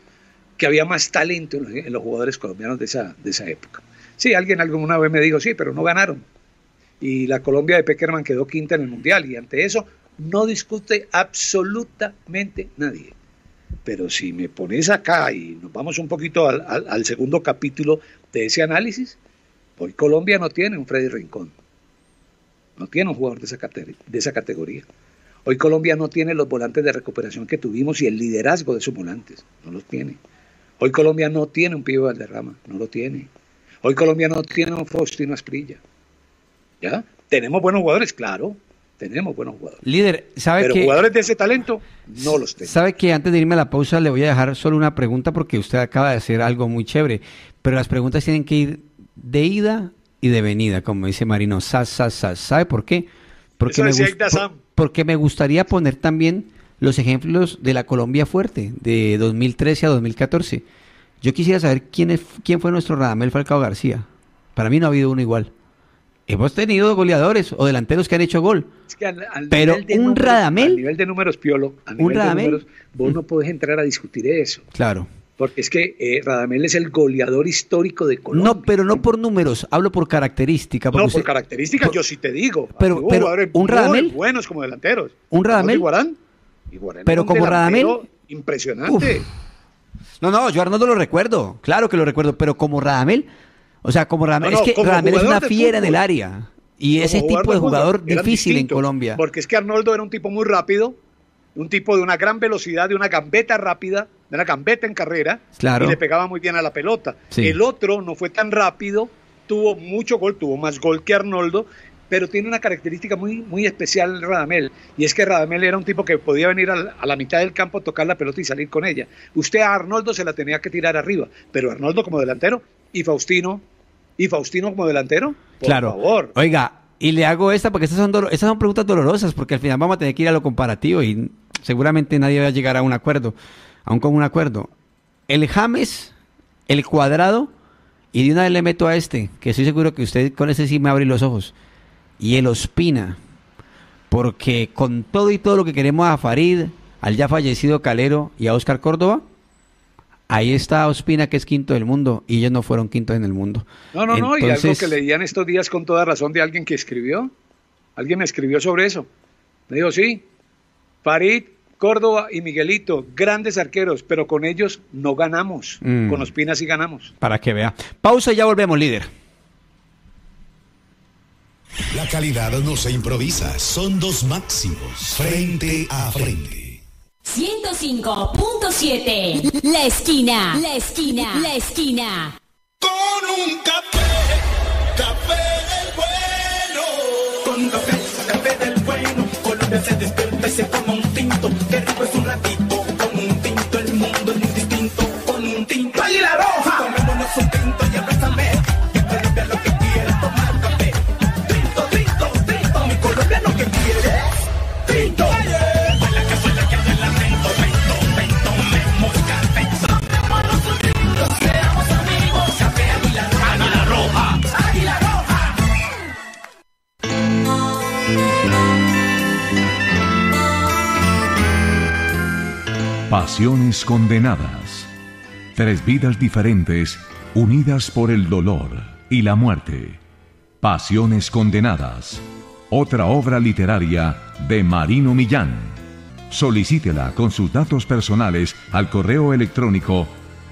que había más talento en los, jugadores colombianos de esa, de esa época. Sí, alguien alguna vez me dijo, sí, pero no ganaron y la Colombia de Peckerman quedó quinta en el Mundial y ante eso no discute absolutamente nadie. Pero si me pones acá y nos vamos un poquito al, segundo capítulo de ese análisis, hoy Colombia no tiene un Freddy Rincón, no tiene un jugador de esa, categoría. Hoy Colombia no tiene los volantes de recuperación que tuvimos y el liderazgo de sus volantes, no los tiene. Hoy Colombia no tiene un pibe Valderrama, no lo tiene. Hoy Colombia no tiene un Faustino Asprilla, ¿Tenemos buenos jugadores? Claro, tenemos buenos jugadores. Líder, ¿sabe Pero jugadores de ese talento no los tengo. Sabe que antes de irme a la pausa le voy a dejar solo una pregunta porque usted acaba de hacer algo muy chévere. Pero las preguntas tienen que ir de ida y de venida, como dice Marino. Sa, ¿Sabe por qué? Porque me, gustaría poner también los ejemplos de la Colombia fuerte, de 2013 a 2014. Yo quisiera saber quién, es, quién fue nuestro Radamel Falcao García. Para mí no ha habido uno igual. Hemos tenido goleadores o delanteros que han hecho gol. pero un Radamel. A nivel de números, Piolo, un vos no mm. podés entrar a discutir eso. Claro. Porque es que eh, Radamel es el goleador histórico de Colombia. No, pero no por números, hablo por características. No, por características, yo sí te digo. Pero, un Radamel. buenos como delanteros. Un Radamel. Iguarán, pero como Radamel. Impresionante. No, no, yo Arnoldo lo recuerdo, claro que lo recuerdo, pero como Radamel, o sea, como Radamel, es que es una fiera en el área. Y ese tipo de jugador difícil en Colombia. Porque es que Arnoldo era un tipo muy rápido, un tipo de una gran velocidad, de una gambeta rápida, de una gambeta en carrera, claro. y le pegaba muy bien a la pelota. El otro no fue tan rápido, tuvo mucho gol, tuvo más gol que Arnoldo, pero tiene una característica muy, muy especial Radamel, y es que Radamel era un tipo que podía venir a la, mitad del campo, tocar la pelota y salir con ella. Usted a Arnoldo se la tenía que tirar arriba, pero Arnoldo como delantero y Faustino ¿Y Faustino como delantero? Por claro. favor. Oiga, y le hago esta porque estas son, estas son preguntas dolorosas, porque al final vamos a tener que ir a lo comparativo y seguramente nadie va a llegar a un acuerdo, aún con un acuerdo. El James, el cuadrado, y de una vez le meto a este, que estoy seguro que usted con ese sí me abre los ojos, y el Ospina, porque con todo y todo lo que queremos a Farid, al ya fallecido Calero y a Oscar Córdoba, Ahí está Ospina, que es quinto del mundo, y ellos no fueron quinto en el mundo. No, no, no, y algo que leían estos días con toda razón de alguien que escribió. Alguien me escribió sobre eso. Me dijo, sí, Farid, Córdoba y Miguelito, grandes arqueros, pero con ellos no ganamos. Mm. Con Ospina sí ganamos. Para que vea. Pausa y ya volvemos, líder. La calidad no se improvisa, son dos máximos, frente a frente. 105.7 La esquina, la esquina, la esquina. Con un café, café del bueno. Con un café, café del bueno. Colombia se despierta y se toma un tinto. Que rico es un ratito. Pasiones condenadas. Tres vidas diferentes unidas por el dolor y la muerte. Pasiones condenadas. Otra obra literaria de Marino Millán. Solicítela con sus datos personales al correo electrónico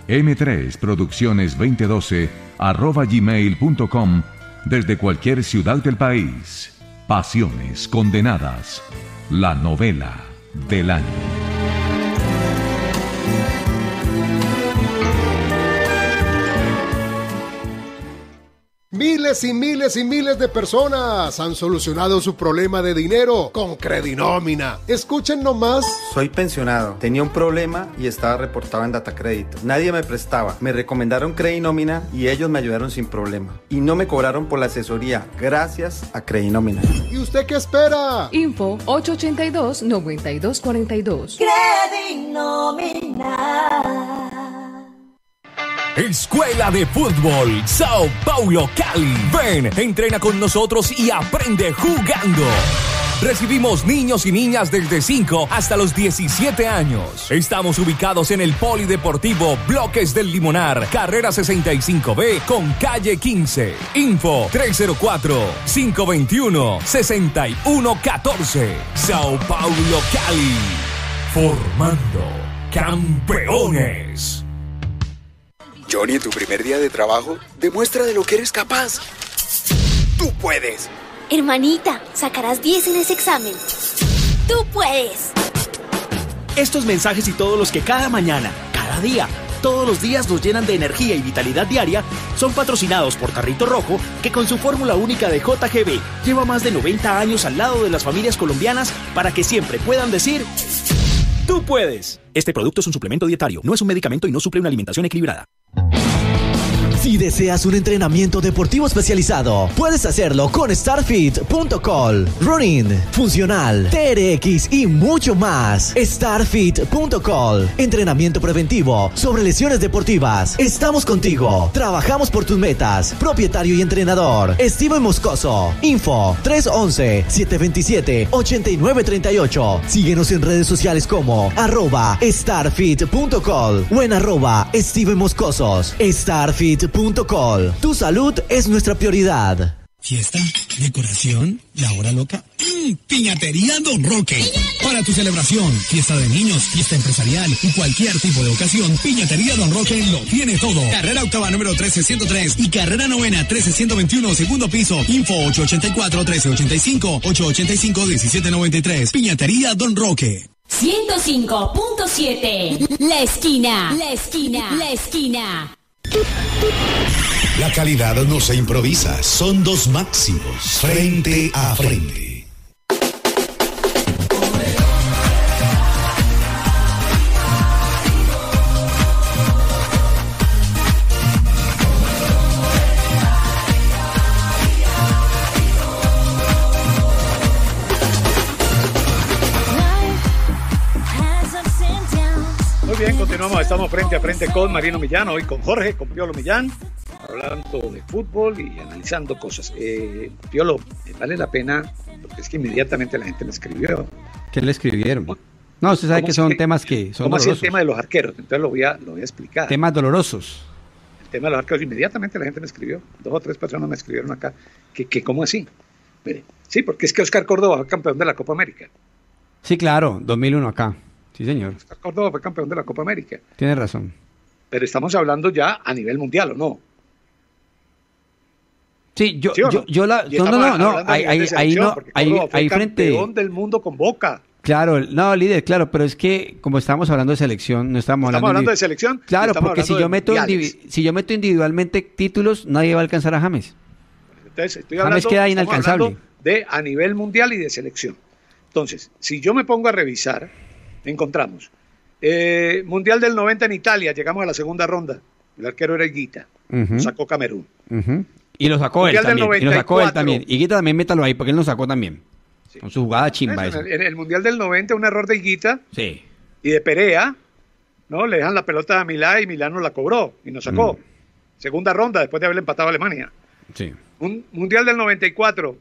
m3producciones2012 desde cualquier ciudad del país. Pasiones condenadas. La novela del año. Miles y miles y miles de personas han solucionado su problema de dinero con Credinómina. Escuchen nomás. Soy pensionado, tenía un problema y estaba reportado en DataCredit. Nadie me prestaba. Me recomendaron Credinómina y ellos me ayudaron sin problema. Y no me cobraron por la asesoría gracias a Credinómina. ¿Y usted qué espera? Info 882 9242. Credinómina. Escuela de Fútbol Sao Paulo Cali. Ven, entrena con nosotros y aprende jugando. Recibimos niños y niñas desde 5 hasta los 17 años. Estamos ubicados en el Polideportivo Bloques del Limonar, carrera 65B con calle 15. Info 304-521-6114. Sao Paulo Cali. Formando campeones. Johnny, tu primer día de trabajo, demuestra de lo que eres capaz. ¡Tú puedes! Hermanita, sacarás 10 en ese examen. ¡Tú puedes! Estos mensajes y todos los que cada mañana, cada día, todos los días nos llenan de energía y vitalidad diaria son patrocinados por Carrito Rojo, que con su fórmula única de JGB lleva más de 90 años al lado de las familias colombianas para que siempre puedan decir, tú puedes. Este producto es un suplemento dietario, no es un medicamento y no suple una alimentación equilibrada. Si deseas un entrenamiento deportivo especializado, puedes hacerlo con StarFit.com. running, funcional, TRX y mucho más. StarFit.com. entrenamiento preventivo sobre lesiones deportivas. Estamos contigo. Trabajamos por tus metas. Propietario y entrenador, Steven Moscoso. Info 311-727-8938. Síguenos en redes sociales como arroba starfit.com o en arroba Steven Moscosos. Starfit Col. Tu salud es nuestra prioridad. Fiesta, decoración, la hora loca. Mm, piñatería Don Roque. Para tu celebración, fiesta de niños, fiesta empresarial y cualquier tipo de ocasión, Piñatería Don Roque lo tiene todo. Carrera octava número 1303 y carrera novena 1321, segundo piso. Info 884-1385, 885-1793. Piñatería Don Roque. 105.7. La esquina. La esquina. La esquina. La calidad no se improvisa, son dos máximos, frente a frente. estamos frente a frente con Marino Millán, hoy con Jorge, con Piolo Millán, hablando de fútbol y analizando cosas. Eh, Piolo, eh, vale la pena, porque es que inmediatamente la gente me escribió. ¿Qué le escribieron? No, usted sabe que son temas que son ¿Cómo el tema de los arqueros? Entonces lo voy a, lo voy a explicar. Temas dolorosos. El tema de los arqueros, inmediatamente la gente me escribió, dos o tres personas me escribieron acá, que, que ¿cómo así? sí, porque es que Oscar Córdoba fue campeón de la Copa América. Sí, claro, 2001 acá. Sí, señor. Córdoba fue campeón de la Copa América. Tiene razón. Pero estamos hablando ya a nivel mundial, ¿o no? Sí, yo, la. No, no, no, ahí, no. Ahí, frente. Campeón del mundo con Boca. Claro, no, líder, claro, pero es que como estamos hablando de selección, no estamos, hablando. ¿Estamos hablando, de selección. Claro, porque si yo, meto si yo meto individualmente títulos, nadie va a alcanzar a James. Entonces, estoy hablando, James queda inalcanzable. De a nivel mundial y de selección. Entonces, si yo me pongo a revisar encontramos. Eh, mundial del 90 en Italia, llegamos a la segunda ronda. El arquero era Higuita, uh sacó Camerún. Y lo sacó él también. y lo sacó él también. Higuita también métalo ahí, porque él lo sacó también. Con su jugada chimba. en, el, Mundial del 90, un error de Higuita. Sí. Y de Perea, ¿no? Le dejan la pelota a Milán y Milán no la cobró y nos sacó. Mm. Segunda ronda después de haberle empatado a Alemania. Sí. Un mundial del 94,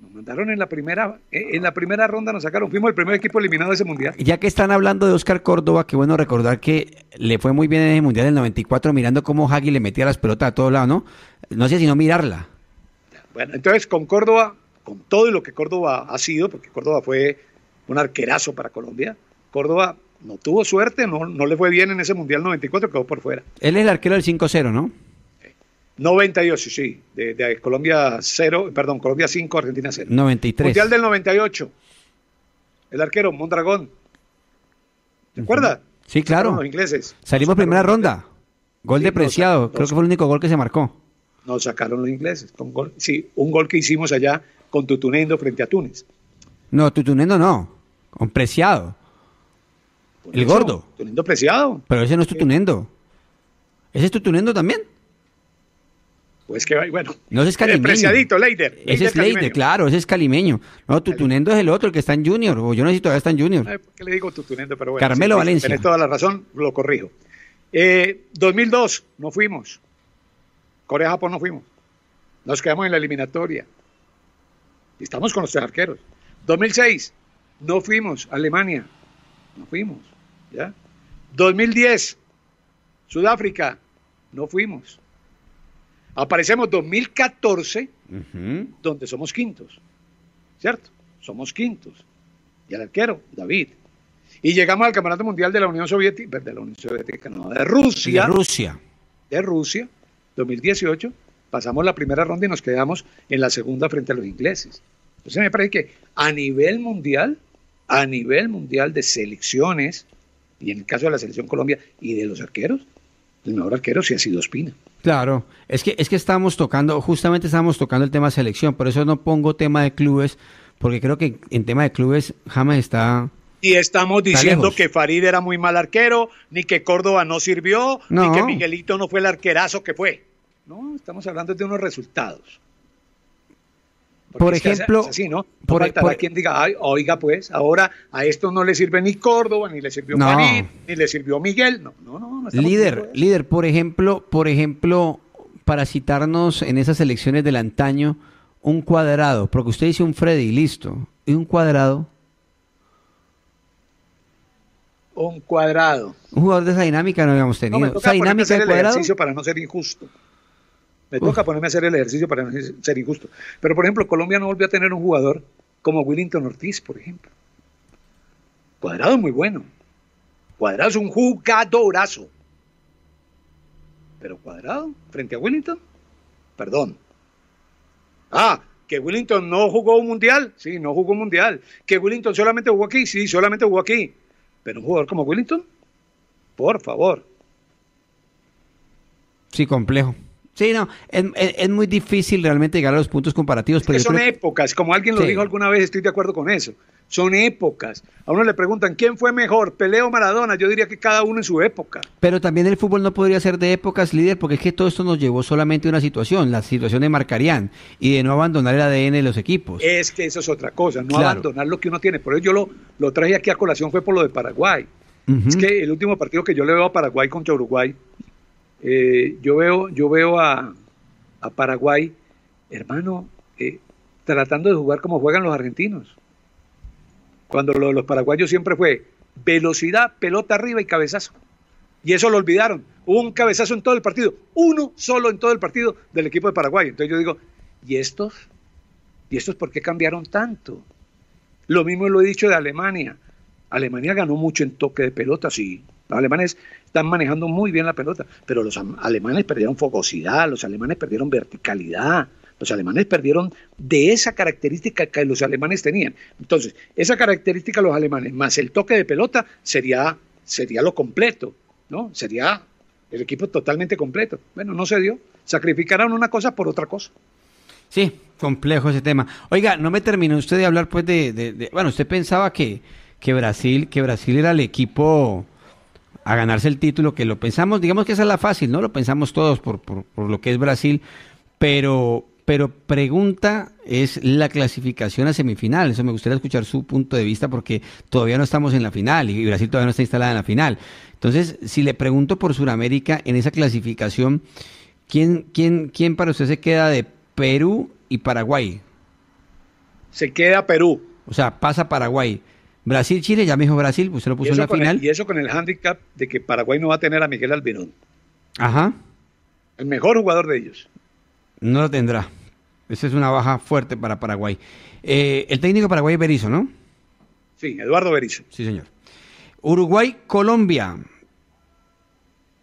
nos mandaron en la primera, eh, en la primera ronda nos sacaron, fuimos el primer equipo eliminado de ese mundial. Ya que están hablando de Oscar Córdoba, qué bueno recordar que le fue muy bien en ese mundial del 94 mirando cómo Hagi le metía las pelotas a todo lado, ¿no? No sé si no mirarla. Bueno, entonces con Córdoba, con todo lo que Córdoba ha sido, porque Córdoba fue un arquerazo para Colombia, Córdoba no tuvo suerte, no, no le fue bien en ese mundial 94, quedó por fuera. Él es el arquero del 5-0, ¿no? 98, sí, de, Colombia 0, perdón, Colombia 5, Argentina 0. 93. Mundial del 98, el arquero Mondragón. ¿Te acuerdas? Sí, claro. ingleses. Salimos primera ronda. Gol de Preciado. Creo que fue el único gol que se marcó. no, sacaron los ingleses. gol, sí, un gol que hicimos allá con Tutunendo frente a Túnez. No, Tutunendo no. Con Preciado. el gordo. Tutunendo Preciado. Pero ese no es Tutunendo. ¿Ese es Tutunendo también? Pues que bueno. No, es eh, calimeño. Preciadito, Leider. ese es Leider, claro, ese es calimeño. No, Tutunendo es el otro, el que está en Junior, o yo no sé si todavía está en Junior. Eh, qué le digo Tutunendo? Pero bueno. Carmelo Valencia. Tienes toda la razón, lo corrijo. 2002, eh, no fuimos. Corea-Japón no fuimos. Nos quedamos en la eliminatoria. y Estamos con los tres arqueros. 2006, no fuimos. Alemania, no fuimos. ¿ya? 2010, Sudáfrica, no fuimos. Aparecemos 2014, donde somos quintos, ¿cierto? Somos quintos. Y el arquero, David. Y llegamos al Campeonato Mundial de la Unión Soviética, de la Unión Soviética, no, de Rusia. De Rusia. De Rusia, 2018. Pasamos la primera ronda y nos quedamos en la segunda frente a los ingleses. Entonces me parece que a nivel mundial, a nivel mundial de selecciones, y en el caso de la selección Colombia y de los arqueros, el mejor arquero si ha sido Espina. Claro, es que, es que estamos tocando, justamente estamos tocando el tema selección, por eso no pongo tema de clubes, porque creo que en tema de clubes jamás está... Y estamos diciendo que Farid era muy mal arquero, ni que Córdoba no sirvió, ni que Miguelito no fue el arquerazo que fue. No, estamos hablando de unos resultados por ejemplo, e- por, quien diga, Ay, oiga, pues, ahora a esto no le sirve ni Córdoba, ni le sirvió Marín, ni le sirvió Miguel. No, no, no. líder, líder, por ejemplo, por ejemplo, para citarnos en esas elecciones del antaño, un cuadrado, porque usted dice un Freddy, listo, y un cuadrado. Un cuadrado. Un jugador de esa dinámica no habíamos tenido. esa dinámica de cuadrado. Ejercicio para no ser injusto. Me toca ponerme a hacer el ejercicio para no ser injusto. Pero, por ejemplo, Colombia no volvió a tener un jugador como Willington Ortiz, por ejemplo. Cuadrado es muy bueno. Cuadrado es un jugadorazo. Pero Cuadrado, frente a Willington, perdón. Ah, que Willington no jugó un mundial. Sí, no jugó un mundial. Que Willington solamente jugó aquí. Sí, solamente jugó aquí. Pero un jugador como Willington, por favor. Sí, complejo. Sí, no, es, muy difícil realmente llegar a los puntos comparativos. Pero son épocas, como alguien lo dijo alguna vez, estoy de acuerdo con eso. Son épocas. A uno le preguntan quién fue mejor, Peleo Maradona. Yo diría que cada uno en su época. Pero también el fútbol no podría ser de épocas, líder, porque es que todo esto nos llevó solamente a una situación, la situación de Marcarían y de no abandonar el ADN de los equipos. Es que eso es otra cosa, no abandonar lo que uno tiene. Por eso yo lo, traje aquí a colación fue por lo de Paraguay. Es que el último partido que yo le veo a Paraguay contra Uruguay, eh, yo veo, yo veo a, Paraguay, hermano, eh, tratando de jugar como juegan los argentinos. Cuando lo, los paraguayos siempre fue velocidad, pelota arriba y cabezazo. Y eso lo olvidaron. un cabezazo en todo el partido, uno solo en todo el partido del equipo de Paraguay. Entonces yo digo, ¿y estos? ¿Y estos por qué cambiaron tanto? Lo mismo lo he dicho de Alemania. Alemania ganó mucho en toque de pelota, sí, los alemanes están manejando muy bien la pelota, pero los alemanes perdieron focosidad, los alemanes perdieron verticalidad, los alemanes perdieron de esa característica que los alemanes tenían. Entonces, esa característica los alemanes más el toque de pelota sería, sería lo completo, ¿no? Sería el equipo totalmente completo. Bueno, no se dio. Sacrificaron una cosa por otra cosa. Sí, complejo ese tema. Oiga, no me terminó usted de hablar, pues, de, de bueno, usted pensaba que, que Brasil, que Brasil era el equipo a ganarse el título, que lo pensamos, digamos que esa es la fácil, ¿no? Lo pensamos todos por, por, lo que es Brasil, pero, pero pregunta es la clasificación a semifinal. Eso me gustaría escuchar su punto de vista porque todavía no estamos en la final y Brasil todavía no está instalada en la final. Entonces, si le pregunto por Sudamérica en esa clasificación, ¿quién, quién, quién para usted se queda de Perú y Paraguay? Se queda Perú. O sea, pasa Paraguay. Brasil-Chile, ya dijo Brasil, pues se lo puso en la final. y eso con el handicap de que Paraguay no va a tener a Miguel Albirón. Ajá. El mejor jugador de ellos. No lo tendrá. Esa es una baja fuerte para Paraguay. Eh, el técnico paraguay es Berizzo, ¿no? Sí, Eduardo Berizzo. Sí, señor. Uruguay-Colombia.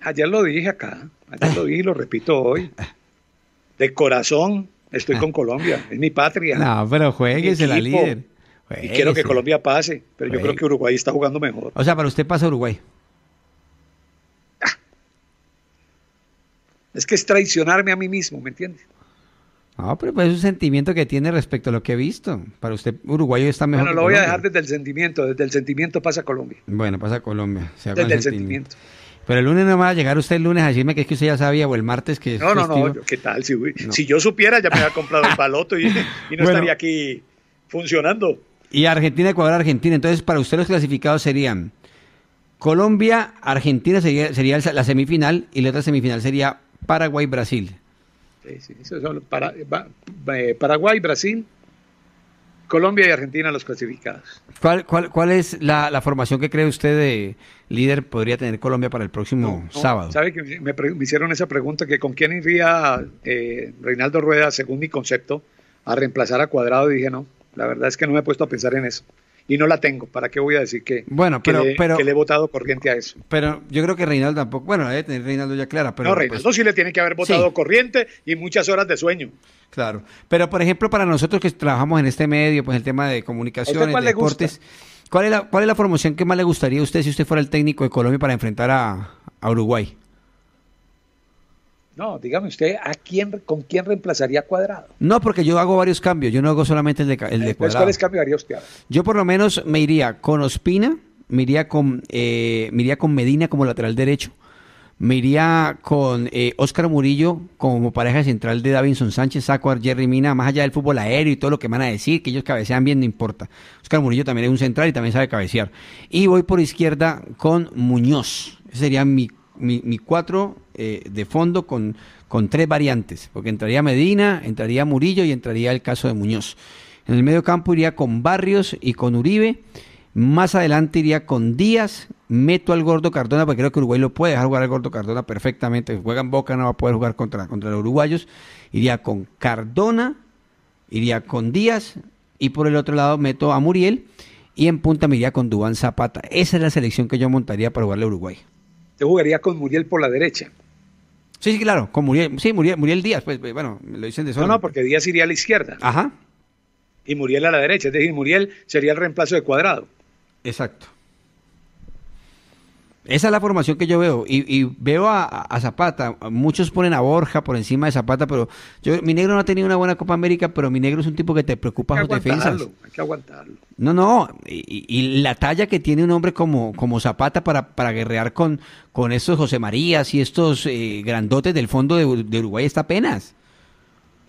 Ayer lo dije acá, ayer lo dije y lo repito hoy. De corazón estoy con Colombia, es mi patria. No, pero se la líder y quiero que Colombia pase, pero yo creo que Uruguay está jugando mejor. O sea, para usted pasa Uruguay. Ah. Es que es traicionarme a mí mismo, ¿me entiendes? No, pero pues es un sentimiento que tiene respecto a lo que he visto. Para usted, Uruguay está mejor. Bueno, lo voy a dejar desde el sentimiento. Desde el sentimiento pasa Colombia. Bueno, pasa Colombia. desde el sentimiento. Pero el lunes no va a llegar usted el lunes a decirme que es que usted ya sabía, o el martes que No, no, no, ¿qué tal? Si, yo supiera ya me había comprado el baloto y, no estaría aquí funcionando. Y Argentina, Ecuador, Argentina. Entonces, para usted los clasificados serían Colombia, Argentina sería, la semifinal y la otra semifinal sería Paraguay, Brasil. Eh, Paraguay, Brasil, Colombia y Argentina los clasificados. ¿Cuál, cuál, es la, formación que cree usted de líder podría tener Colombia para el próximo sábado? ¿Sabe que me, hicieron esa pregunta que con quién iría eh, Reinaldo Rueda, según mi concepto, a reemplazar a Cuadrado? Y dije no, la verdad es que no me he puesto a pensar en eso. Y no la tengo. ¿Para qué voy a decir que, le, he votado corriente a eso? Pero yo creo que Reinaldo tampoco. Bueno, la debe tener Reinaldo ya clara. Pero, no, Reinaldo pues sí le tiene que haber votado corriente y muchas horas de sueño. Claro. Pero, por ejemplo, para nosotros que trabajamos en este medio, pues el tema de comunicaciones, deportes. ¿Cuál es, la, ¿Cuál es la formación que más le gustaría a usted si usted fuera el técnico de Colombia para enfrentar a Uruguay? No, dígame usted, ¿a quién, ¿con quién reemplazaría Cuadrado? No, porque yo hago varios cambios, yo no hago solamente el de, el eh, pues, Cuadrado. ¿Cuáles haría usted? Yo por lo menos me iría con Ospina, me iría con, eh, iría con Medina como lateral derecho, me iría con eh, Óscar Murillo como pareja central de Davinson Sánchez, Sacuar, Jerry Mina, más allá del fútbol aéreo y todo lo que van a decir, que ellos cabecean bien, no importa. Óscar Murillo también es un central y también sabe cabecear. Y voy por izquierda con Muñoz, ese sería mi, mi, mi cuatro eh, de fondo con, con tres variantes, porque entraría Medina, entraría Murillo y entraría el caso de Muñoz. En el medio campo iría con Barrios y con Uribe. Más adelante iría con Díaz, meto al Gordo Cardona, porque creo que Uruguay lo puede dejar jugar al Gordo Cardona perfectamente. Si juega en Boca, no va a poder jugar contra, contra los uruguayos. Iría con Cardona, iría con Díaz, y por el otro lado meto a Muriel, y en punta me iría con Dubán Zapata. Esa es la selección que yo montaría para jugarle a Uruguay. Yo jugaría con Muriel por la derecha. Sí, claro, con Muriel, sí, Muriel, Muriel Díaz, pues eh, bueno, lo dicen de eso. No, no, porque Díaz iría a la izquierda. Ajá. Y Muriel a la derecha, es decir, Muriel sería el reemplazo de Cuadrado. Exacto. Esa es la formación que yo veo. Y, veo a, Zapata. Muchos ponen a Borja por encima de Zapata, pero yo, mi negro no ha tenido una buena Copa América, pero mi negro es un tipo que te preocupa sus defensas. Hay que aguantarlo. No, no. Y, la talla que tiene un hombre como, como Zapata para, guerrear con, con estos José Marías y estos eh, grandotes del fondo de, Uruguay está apenas.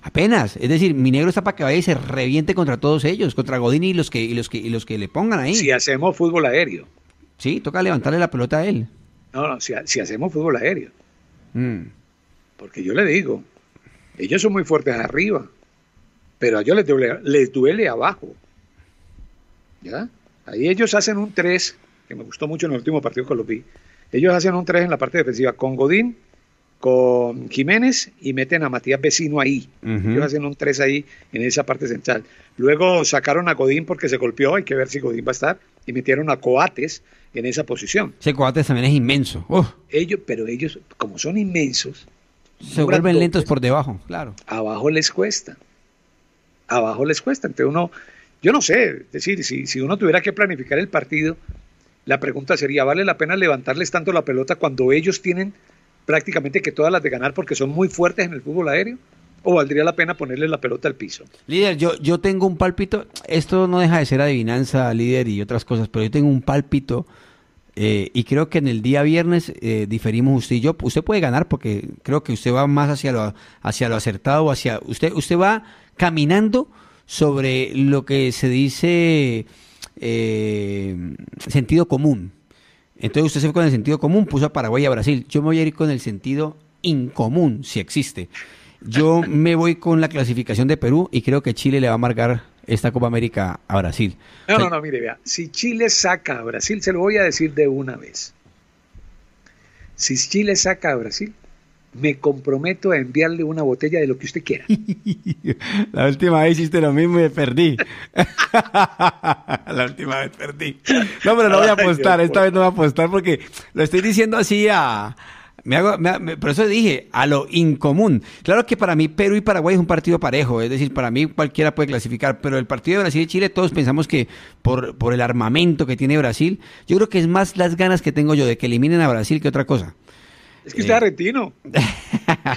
Apenas. Es decir, mi negro está para que vaya y se reviente contra todos ellos, contra Godín y los que, los y los que le pongan ahí. Si hacemos fútbol aéreo. Sí, toca levantarle la pelota a él. No, no, si, hacemos fútbol aéreo. Mm. Porque yo le digo, ellos son muy fuertes arriba, pero a ellos les duele, les duele abajo. ¿Ya? Ahí ellos hacen un 3, que me gustó mucho en el último partido que los vi. Ellos hacen un 3 en la parte defensiva con Godín, con Jiménez y meten a Matías Vecino ahí. Ellos hacen un 3 ahí en esa parte central. Luego sacaron a Godín porque se golpeó, hay que ver si Godín va a estar y metieron a Coates en esa posición. Ese Coates también es inmenso. Ellos, pero ellos, como son inmensos, se vuelven lentos por debajo, claro. Abajo les cuesta. Abajo les cuesta. Entonces uno, yo no sé, es decir, si, si uno tuviera que planificar el partido, la pregunta sería, ¿vale la pena levantarles tanto la pelota cuando ellos tienen prácticamente que todas las de ganar porque son muy fuertes en el fútbol aéreo? o valdría la pena ponerle la pelota al piso. Líder, yo, yo tengo un palpito. esto no deja de ser adivinanza, líder, y otras cosas, pero yo tengo un pálpito eh, y creo que en el día viernes eh, diferimos usted y yo. Usted puede ganar porque creo que usted va más hacia lo, hacia lo acertado, hacia usted, usted va caminando sobre lo que se dice eh, sentido común. Entonces usted se fue con el sentido común, puso a Paraguay y a Brasil. Yo me voy a ir con el sentido incomún, si existe. Yo me voy con la clasificación de Perú y creo que Chile le va a marcar esta Copa América a Brasil. No, no, no, mire, vea. Si Chile saca a Brasil, se lo voy a decir de una vez. Si Chile saca a Brasil, me comprometo a enviarle una botella de lo que usted quiera. La última vez hiciste lo mismo y me perdí. la última vez perdí. No, pero no voy a apostar, esta vez no voy a apostar porque lo estoy diciendo así a, me me, por eso dije, a lo incomún. Claro que para mí Perú y Paraguay es un partido parejo, es decir, para mí cualquiera puede clasificar, pero el partido de Brasil y Chile todos pensamos que por, por el armamento que tiene Brasil, yo creo que es más las ganas que tengo yo de que eliminen a Brasil que otra cosa. Es que usted es eh.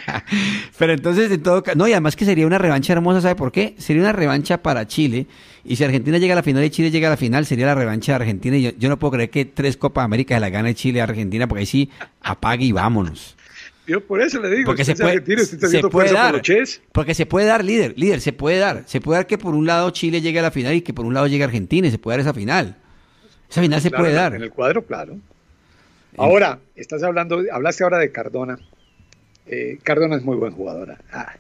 Pero entonces, en todo caso, no, y además que sería una revancha hermosa, ¿sabe por qué? Sería una revancha para Chile. Y si Argentina llega a la final y Chile llega a la final, sería la revancha de Argentina. Y yo, no puedo creer que tres Copas América se la gane Chile a Argentina, porque ahí sí apague y vámonos. Yo por eso le digo, porque se puede, dar, por porque se puede dar líder, líder, se puede dar, se puede dar que por un lado Chile llegue a la final y que por un lado llegue Argentina y se puede dar esa final. Esa final se puede dar. En el cuadro, claro. Ahora, estás hablando, hablaste ahora de Cardona. Eh, Cardona es muy buen jugador. Ah.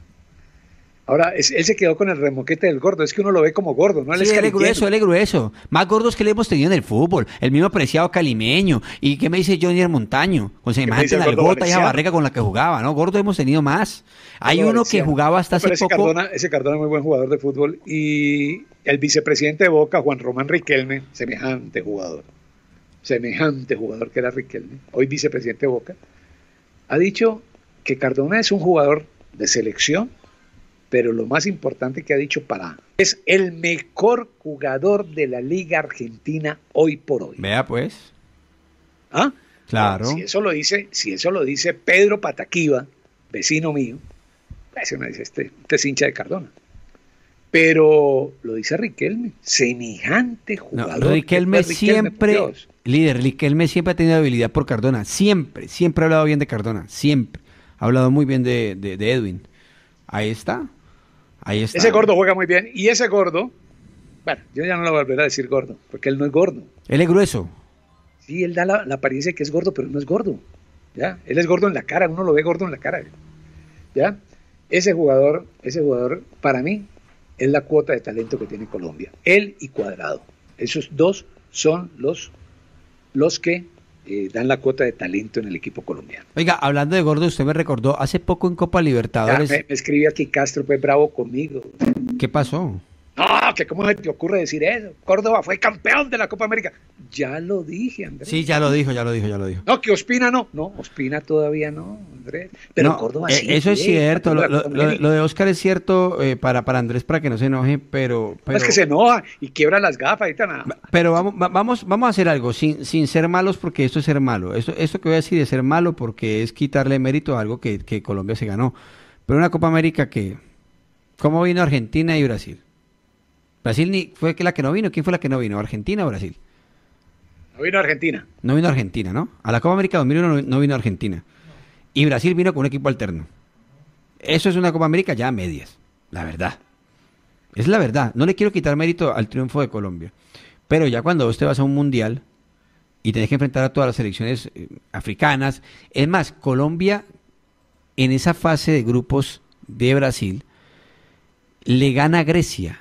Ahora, él se quedó con el remoquete del gordo. Es que uno lo ve como gordo, ¿no? él es grueso, él es grueso. Más gordos que le hemos tenido en el fútbol. El mismo apreciado Calimeño. ¿Y qué me dice Johnny el Montaño? O semejante la gota y la barriga con la que jugaba, ¿no? Gordo hemos tenido más. Hay uno que jugaba hasta hace ese poco. ese Cardona es muy buen jugador de fútbol. Y el vicepresidente de Boca, Juan Román Riquelme, semejante jugador semejante jugador que era Riquelme, hoy vicepresidente Boca, ha dicho que Cardona es un jugador de selección, pero lo más importante que ha dicho para es el mejor jugador de la Liga Argentina hoy por hoy. Vea pues. ¿Ah? Claro. Si eso lo dice, si eso lo dice Pedro Pataquiva, vecino mío, se me dice este, es hincha de Cardona. Pero lo dice Riquelme, semejante jugador. No, Riquelme siempre, líder, me siempre ha tenido habilidad por Cardona, siempre, siempre ha hablado bien de Cardona, siempre. Ha hablado muy bien de, Edwin. Ahí está, ahí está. Ese gordo juega muy bien y ese gordo, bueno, yo ya no lo volveré a decir gordo, porque él no es gordo. Él es grueso. Sí, él da la, apariencia de que es gordo, pero no es gordo. ¿ya? Él es gordo en la cara, uno lo ve gordo en la cara. ¿ya? Ese jugador, ese jugador, para mí, es la cuota de talento que tiene Colombia. Él y Cuadrado. Esos dos son los los que eh, dan la cuota de talento en el equipo colombiano. Oiga, hablando de gordo, usted me recordó hace poco en Copa Libertadores. me, escribió aquí Castro, fue bravo conmigo. ¿Qué pasó? que cómo se te ocurre decir eso. Córdoba fue campeón de la Copa América. Ya lo dije, Andrés. Sí, ya lo dijo, ya lo dijo, ya lo dijo. No, que Ospina no. No, Ospina todavía no, Andrés. Pero Córdoba eh, sí. eso es, cierto. Lo, de Oscar es cierto eh, para, para Andrés, para que no se enoje, pero, Es que se enoja y quiebra las gafas y Nada. Pero vamos, vamos, vamos a hacer algo, sin, sin ser malos, porque esto es ser malo. Esto, que voy a decir de ser malo porque es quitarle mérito a algo que, que Colombia se ganó. Pero una Copa América que... ¿Cómo vino Argentina y Brasil? Brasil ni, fue la que no vino. ¿Quién fue la que no vino? ¿Argentina o Brasil? No vino Argentina. No vino Argentina, ¿no? A la Copa América 2001 no vino Argentina. Y Brasil vino con un equipo alterno. Eso es una Copa América ya a medias, la verdad. Es la verdad. No le quiero quitar mérito al triunfo de Colombia. Pero ya cuando usted va a un mundial y tenés que enfrentar a todas las selecciones eh, africanas, es más, Colombia en esa fase de grupos de Brasil le gana a Grecia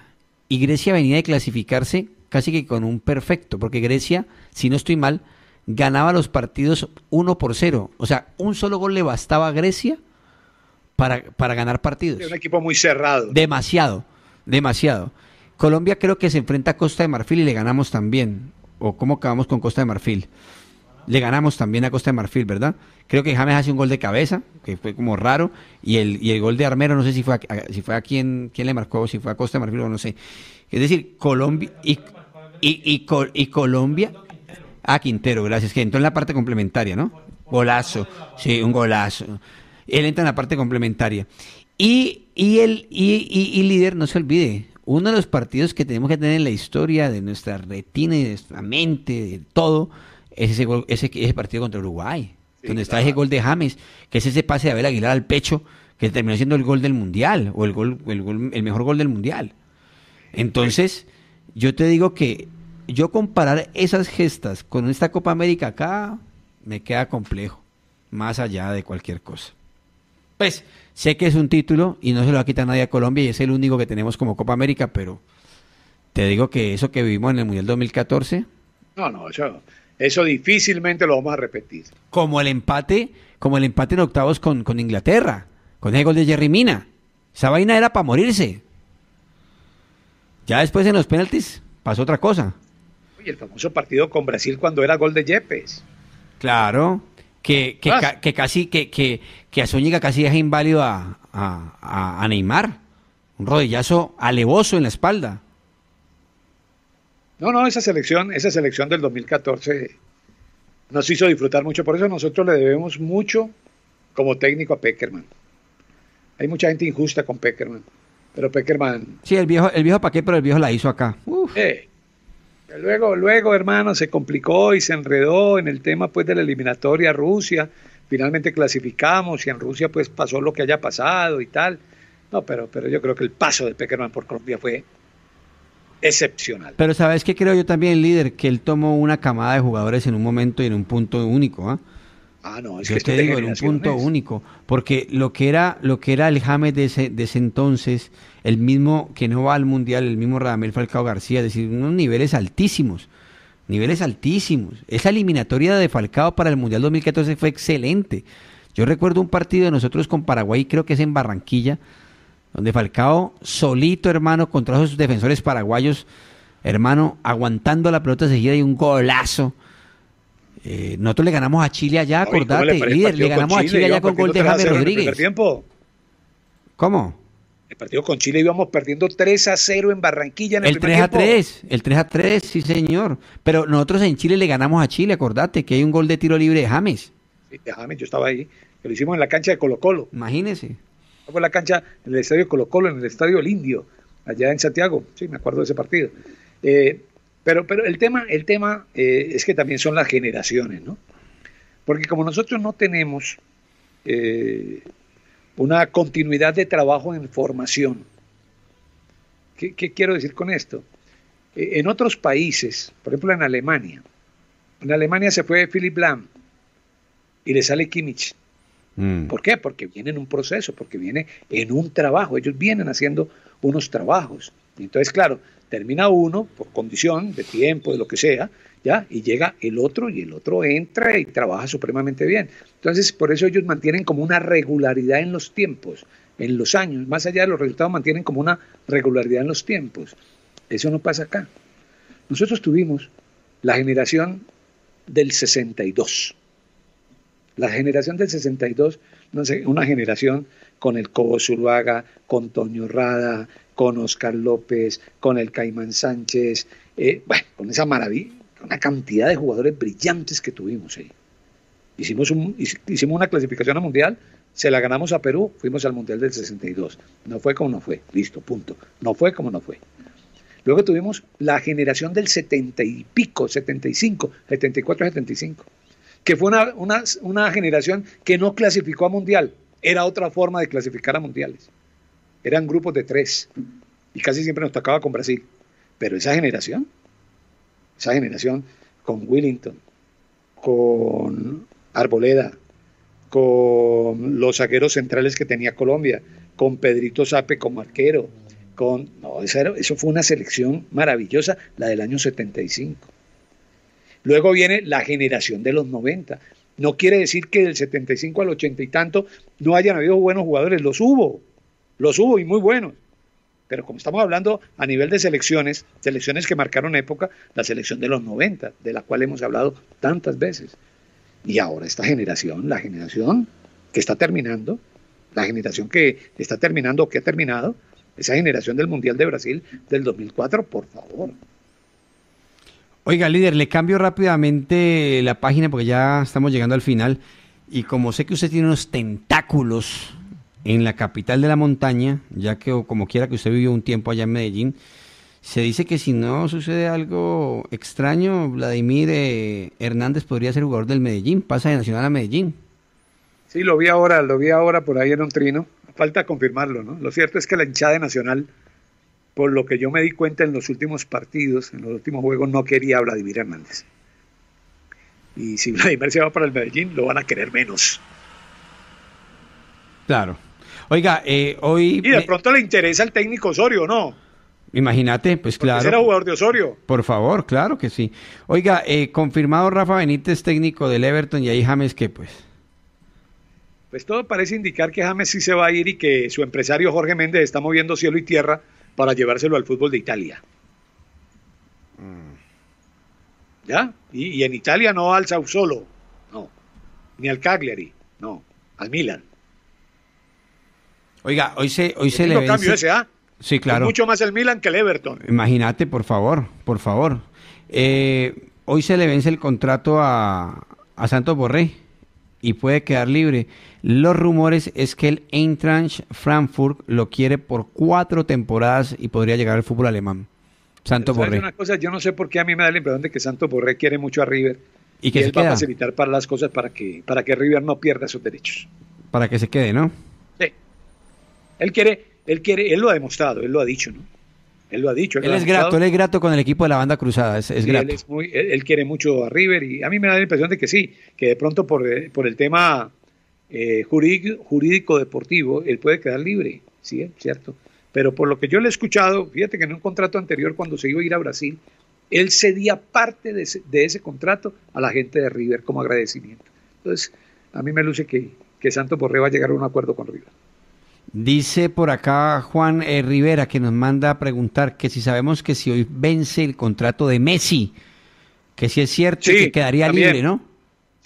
y Grecia venía de clasificarse casi que con un perfecto, porque Grecia, si no estoy mal, ganaba los partidos uno por cero. O sea, un solo gol le bastaba a Grecia para, para ganar partidos. Era un equipo muy cerrado. Demasiado, demasiado. Colombia creo que se enfrenta a Costa de Marfil y le ganamos también. ¿O cómo acabamos con Costa de Marfil? le ganamos también a Costa de Marfil, ¿verdad? Creo que James hace un gol de cabeza, que fue como raro, y el, y el gol de Armero, no sé si fue a, si fue a quién, quién le marcó, si fue a Costa de Marfil o no sé. Es decir, Colombia y, y, Colombia a ah, Quintero, gracias, que entró en la parte complementaria, ¿no? Golazo, sí, un golazo. Él entra en la parte complementaria. Y, y, el, y líder, no se olvide, uno de los partidos que tenemos que tener en la historia de nuestra retina y de nuestra mente, de todo, ese, ese, partido contra Uruguay, donde está ese gol de James, que es ese pase de Abel Aguilar al pecho, que terminó siendo el gol del Mundial, o el, gol, el, mejor gol del Mundial. Entonces, yo te digo que yo comparar esas gestas con esta Copa América acá, me queda complejo, más allá de cualquier cosa. Pues, sé que es un título y no se lo va a quitar nadie a Colombia y es el único que tenemos como Copa América, pero te digo que eso que vivimos en el Mundial 2014... No, no, yo eso difícilmente lo vamos a repetir. Como el empate, como el empate en octavos con, Inglaterra, con el gol de Jerry Mina. Esa vaina era para morirse. Ya después en los penaltis pasó otra cosa. Oye, el famoso partido con Brasil cuando era gol de Yepes. Claro, que, que, ah. casi, que, a Zúñiga casi deja inválido a, a Neymar. Un rodillazo alevoso en la espalda. No, no, esa selección, esa selección del 2014 nos hizo disfrutar mucho, por eso nosotros le debemos mucho como técnico a Peckerman. Hay mucha gente injusta con Peckerman, pero Peckerman... Sí, el viejo, el viejo qué, pero el viejo la hizo acá. Eh, luego, luego, hermano, se complicó y se enredó en el tema pues de la eliminatoria a Rusia. Finalmente clasificamos y en Rusia pues pasó lo que haya pasado y tal. No, pero, pero yo creo que el paso de Peckerman por Colombia fue excepcional. Pero sabes qué creo yo también, líder, que él tomó una camada de jugadores en un momento y en un punto único. Ah, ah no, es que te digo, en un punto único, porque lo que era, lo que era el James de ese, de ese entonces, el mismo que no va al Mundial, el mismo Radamel Falcao García, es decir, unos niveles altísimos, niveles altísimos. Esa eliminatoria de Falcao para el Mundial 2014 fue excelente. Yo recuerdo un partido de nosotros con Paraguay, creo que es en Barranquilla, donde Falcao solito, hermano, contra sus defensores paraguayos, hermano, aguantando la pelota seguida y un golazo. Eh, nosotros le ganamos a Chile allá, acordate, líder, le ganamos a Chile allá con gol de James Rodríguez. ¿Cómo? El partido con Chile íbamos perdiendo 3 a 0 en Barranquilla en el, el 3 a 3, el 3 a 3, sí señor. Pero nosotros en Chile le ganamos a Chile, acordate que hay un gol de tiro libre de James. Sí, de James, yo estaba ahí, que lo hicimos en la cancha de Colo Colo. Imagínese. Fue la cancha en el estadio Colo Colo, en el estadio Lindio allá en Santiago. Sí, me acuerdo de ese partido. Eh, pero, pero el tema, el tema eh, es que también son las generaciones, ¿no? Porque como nosotros no tenemos eh, una continuidad de trabajo en formación, ¿qué, quiero decir con esto? en otros países, por ejemplo en Alemania, en Alemania se fue Philip Lahm y le sale Kimmich. Mm. ¿Por qué? Porque viene en un proceso, porque viene en un trabajo. Ellos vienen haciendo unos trabajos. Entonces, claro, termina uno por condición, de tiempo, de lo que sea, ¿ya? Y llega el otro y el otro entra y trabaja supremamente bien. Entonces, por eso ellos mantienen como una regularidad en los tiempos, en los años, más allá de los resultados, mantienen como una regularidad en los tiempos. Eso no pasa acá. Nosotros tuvimos la generación del 62. La generación del 62, una generación con el Cobo Zuluaga, con Toño Rada, con Oscar López, con el Caimán Sánchez, eh, bueno, con esa maravilla, una cantidad de jugadores brillantes que tuvimos ahí. Hicimos, un, hicimos una clasificación a mundial, se la ganamos a Perú, fuimos al mundial del 62. No fue como no fue, listo, punto. No fue como no fue. Luego tuvimos la generación del 70 y pico, 75, 74, 75 que fue una, generación que no clasificó a mundial. Era otra forma de clasificar a mundiales. Eran grupos de tres y casi siempre nos tocaba con Brasil. Pero esa generación, esa generación con Willington, con Arboleda, con los saqueros centrales que tenía Colombia, con Pedrito Sape como arquero, con... No, eso fue una selección maravillosa, la del año 75. Luego viene la generación de los 90. No quiere decir que del 75 al 80 y tanto no hayan habido buenos jugadores, los hubo, los hubo y muy buenos. Pero como estamos hablando a nivel de selecciones, selecciones que marcaron época, la selección de los 90, de la cual hemos hablado tantas veces. Y ahora esta generación, la generación que está terminando, la generación que está terminando o que ha terminado, esa generación del Mundial de Brasil del 2004, por favor, Oiga, líder, le cambio rápidamente la página porque ya estamos llegando al final. Y como sé que usted tiene unos tentáculos en la capital de la montaña, ya que o como quiera que usted vivió un tiempo allá en Medellín, se dice que si no sucede algo extraño, Vladimir eh, Hernández podría ser jugador del Medellín, pasa de Nacional a Medellín. Sí, lo vi ahora, lo vi ahora por ahí en un trino. Falta confirmarlo, ¿no? Lo cierto es que la hinchada de Nacional por lo que yo me di cuenta en los últimos partidos, en los últimos juegos, no quería a Vladimir Hernández. Y si Vladimir se va para el Medellín, lo van a querer menos. Claro. Oiga, eh, hoy... Y de pronto le interesa el técnico Osorio, ¿no? Imagínate, pues claro. Era jugador de Osorio. Por favor, claro que sí. Oiga, eh, confirmado Rafa Benítez, técnico del Everton, y ahí James, ¿qué pues? Pues todo parece indicar que James sí se va a ir y que su empresario Jorge Méndez está moviendo cielo y tierra para llevárselo al fútbol de Italia. Mm. ¿Ya? Y, en Italia no al Sausolo no. Ni al Cagliari, no. Al Milan. Oiga, hoy se, hoy se le vence... ¿ah? Sí, claro. mucho más el Milan que el Everton. Imagínate, por favor, por favor. Eh, hoy se le vence el contrato a, a Santos Borré y puede quedar libre. Los rumores es que el Eintracht Frankfurt lo quiere por cuatro temporadas y podría llegar al fútbol alemán. Santo Borré. Una cosa, yo no sé por qué a mí me da la impresión de que Santo Borré quiere mucho a River y que se él va a facilitar para las cosas para que para que River no pierda sus derechos. Para que se quede, ¿no? Sí. Él quiere, él quiere, él lo ha demostrado, él lo ha dicho, ¿no? Él lo ha dicho. Él, es grato, él es grato con el equipo de la banda cruzada, es, grato. Él, quiere mucho a River y a mí me da la impresión de que sí, que de pronto por, eh, por el tema eh, jurídico, deportivo, él puede quedar libre, ¿sí? ¿Cierto? Pero por lo que yo le he escuchado, fíjate que en un contrato anterior cuando se iba a ir a Brasil, él cedía parte de ese, contrato a la gente de River como agradecimiento. Entonces, a mí me luce que, que Santos Borré va a llegar a un acuerdo con River. Dice por acá Juan eh, Rivera que nos manda a preguntar que si sabemos que si hoy vence el contrato de Messi, que si es cierto que quedaría libre, ¿no?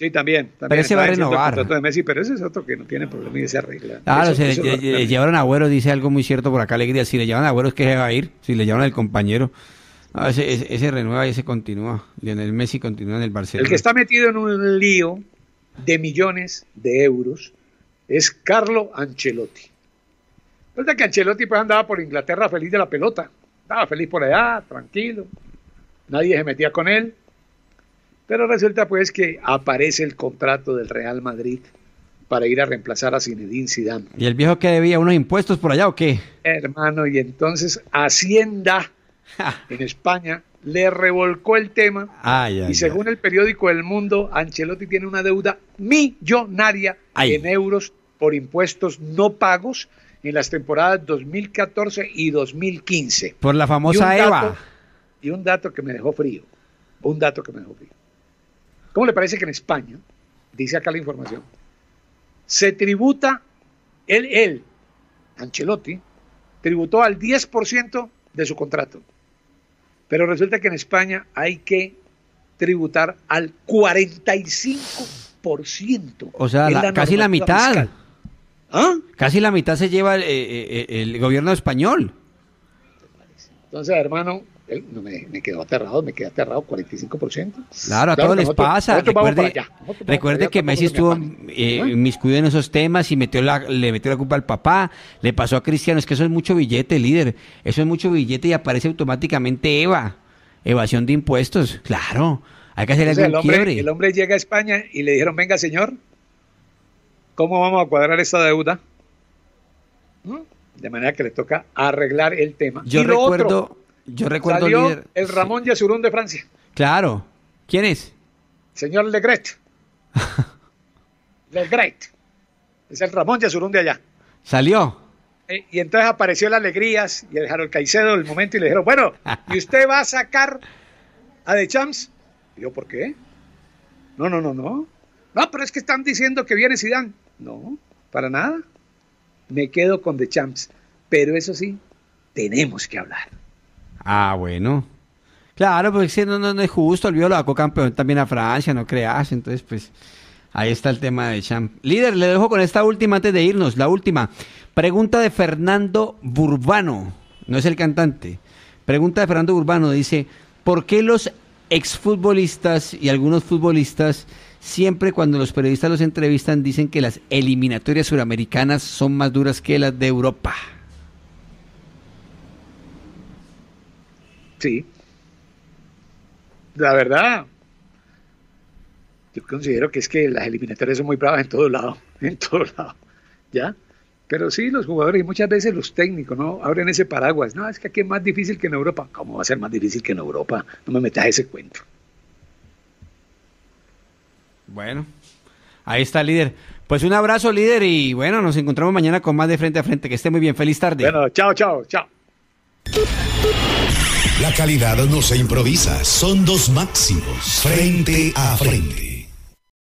Sí, también. pero ese va a renovar. Messi, pero ese es otro que no tiene problema y se arregla. Claro, le, llevaron Agüero, dice algo muy cierto por acá, Alegría. Si le llevan a Agüero es que se va a ir, si le llevan al compañero. ese, se renueva y ese continúa. Lionel Messi continúa en el Barcelona. El que está metido en un lío de millones de euros es Carlo Ancelotti. Resulta que Ancelotti pues andaba por Inglaterra feliz de la pelota. Estaba feliz por la edad, tranquilo. Nadie se metía con él. Pero resulta pues que aparece el contrato del Real Madrid para ir a reemplazar a Zinedine Zidane. ¿Y el viejo que debía unos impuestos por allá o qué? Hermano, y entonces Hacienda en España le revolcó el tema Ah ya. y según el periódico El Mundo, Ancelotti tiene una deuda millonaria en euros por impuestos no pagos en las temporadas 2014 y 2015. Por la famosa Eva. y un dato que me dejó frío, un dato que me dejó frío. ¿Cómo le parece que en España, dice acá la información, se tributa él, él, Ancelotti, tributó al 10% de su contrato. Pero resulta que en España hay que tributar al 45%. O sea, casi la mitad. ¿Ah? Casi la mitad se lleva eh, eh, eh, el gobierno español. Entonces, hermano, no me, quedó aterrado, me quedé aterrado, 45%. Claro, a todos les pasa. recuerde, que Messi estuvo eh, en esos temas y metió le metió la culpa al papá, le pasó a Cristiano, es que eso es mucho billete, líder, eso es mucho billete y aparece automáticamente EVA, evasión de impuestos, claro, hay que hacer el, hombre, el hombre llega a España y le dijeron, venga señor, ¿cómo vamos a cuadrar esta deuda? De manera que le toca arreglar el tema. Yo recuerdo... Yo recuerdo Salió el Ramón sí. de Francia. Claro. ¿Quién es? Señor Legret. Legret. Es el Ramón Yesurún de allá. Salió. Eh, y entonces apareció las Alegrías y el Harold Caicedo momento y le dijeron, bueno, ¿y usted va a sacar a De Champs? yo, ¿por qué? No, no, no, no. No, pero es que están diciendo que viene Zidane. No, para nada. Me quedo con De Champs. Pero eso sí, tenemos que hablar. Ah, bueno. Claro, porque pues si no, no, es justo, el lo co campeón también a Francia, no creas, entonces pues ahí está el tema de Champ. Líder, le dejo con esta última antes de irnos, la última. Pregunta de Fernando Burbano, no es el cantante. Pregunta de Fernando Burbano, dice, ¿por qué los exfutbolistas y algunos futbolistas siempre cuando los periodistas los entrevistan dicen que las eliminatorias suramericanas son más duras que las de Europa? Sí. La verdad, yo considero que es que las eliminatorias son muy bravas en todo lado, en todo lado, ¿ya? Pero sí, los jugadores y muchas veces los técnicos, ¿no? Abren ese paraguas. No, es que aquí es más difícil que en Europa. ¿Cómo va a ser más difícil que en Europa? No me metas ese cuento. Bueno, ahí está, líder. Pues un abrazo, líder, y bueno, nos encontramos mañana con más de frente a frente. Que esté muy bien. Feliz tarde. Bueno, chao, chao, chao. La calidad no se improvisa, son dos máximos, frente a frente.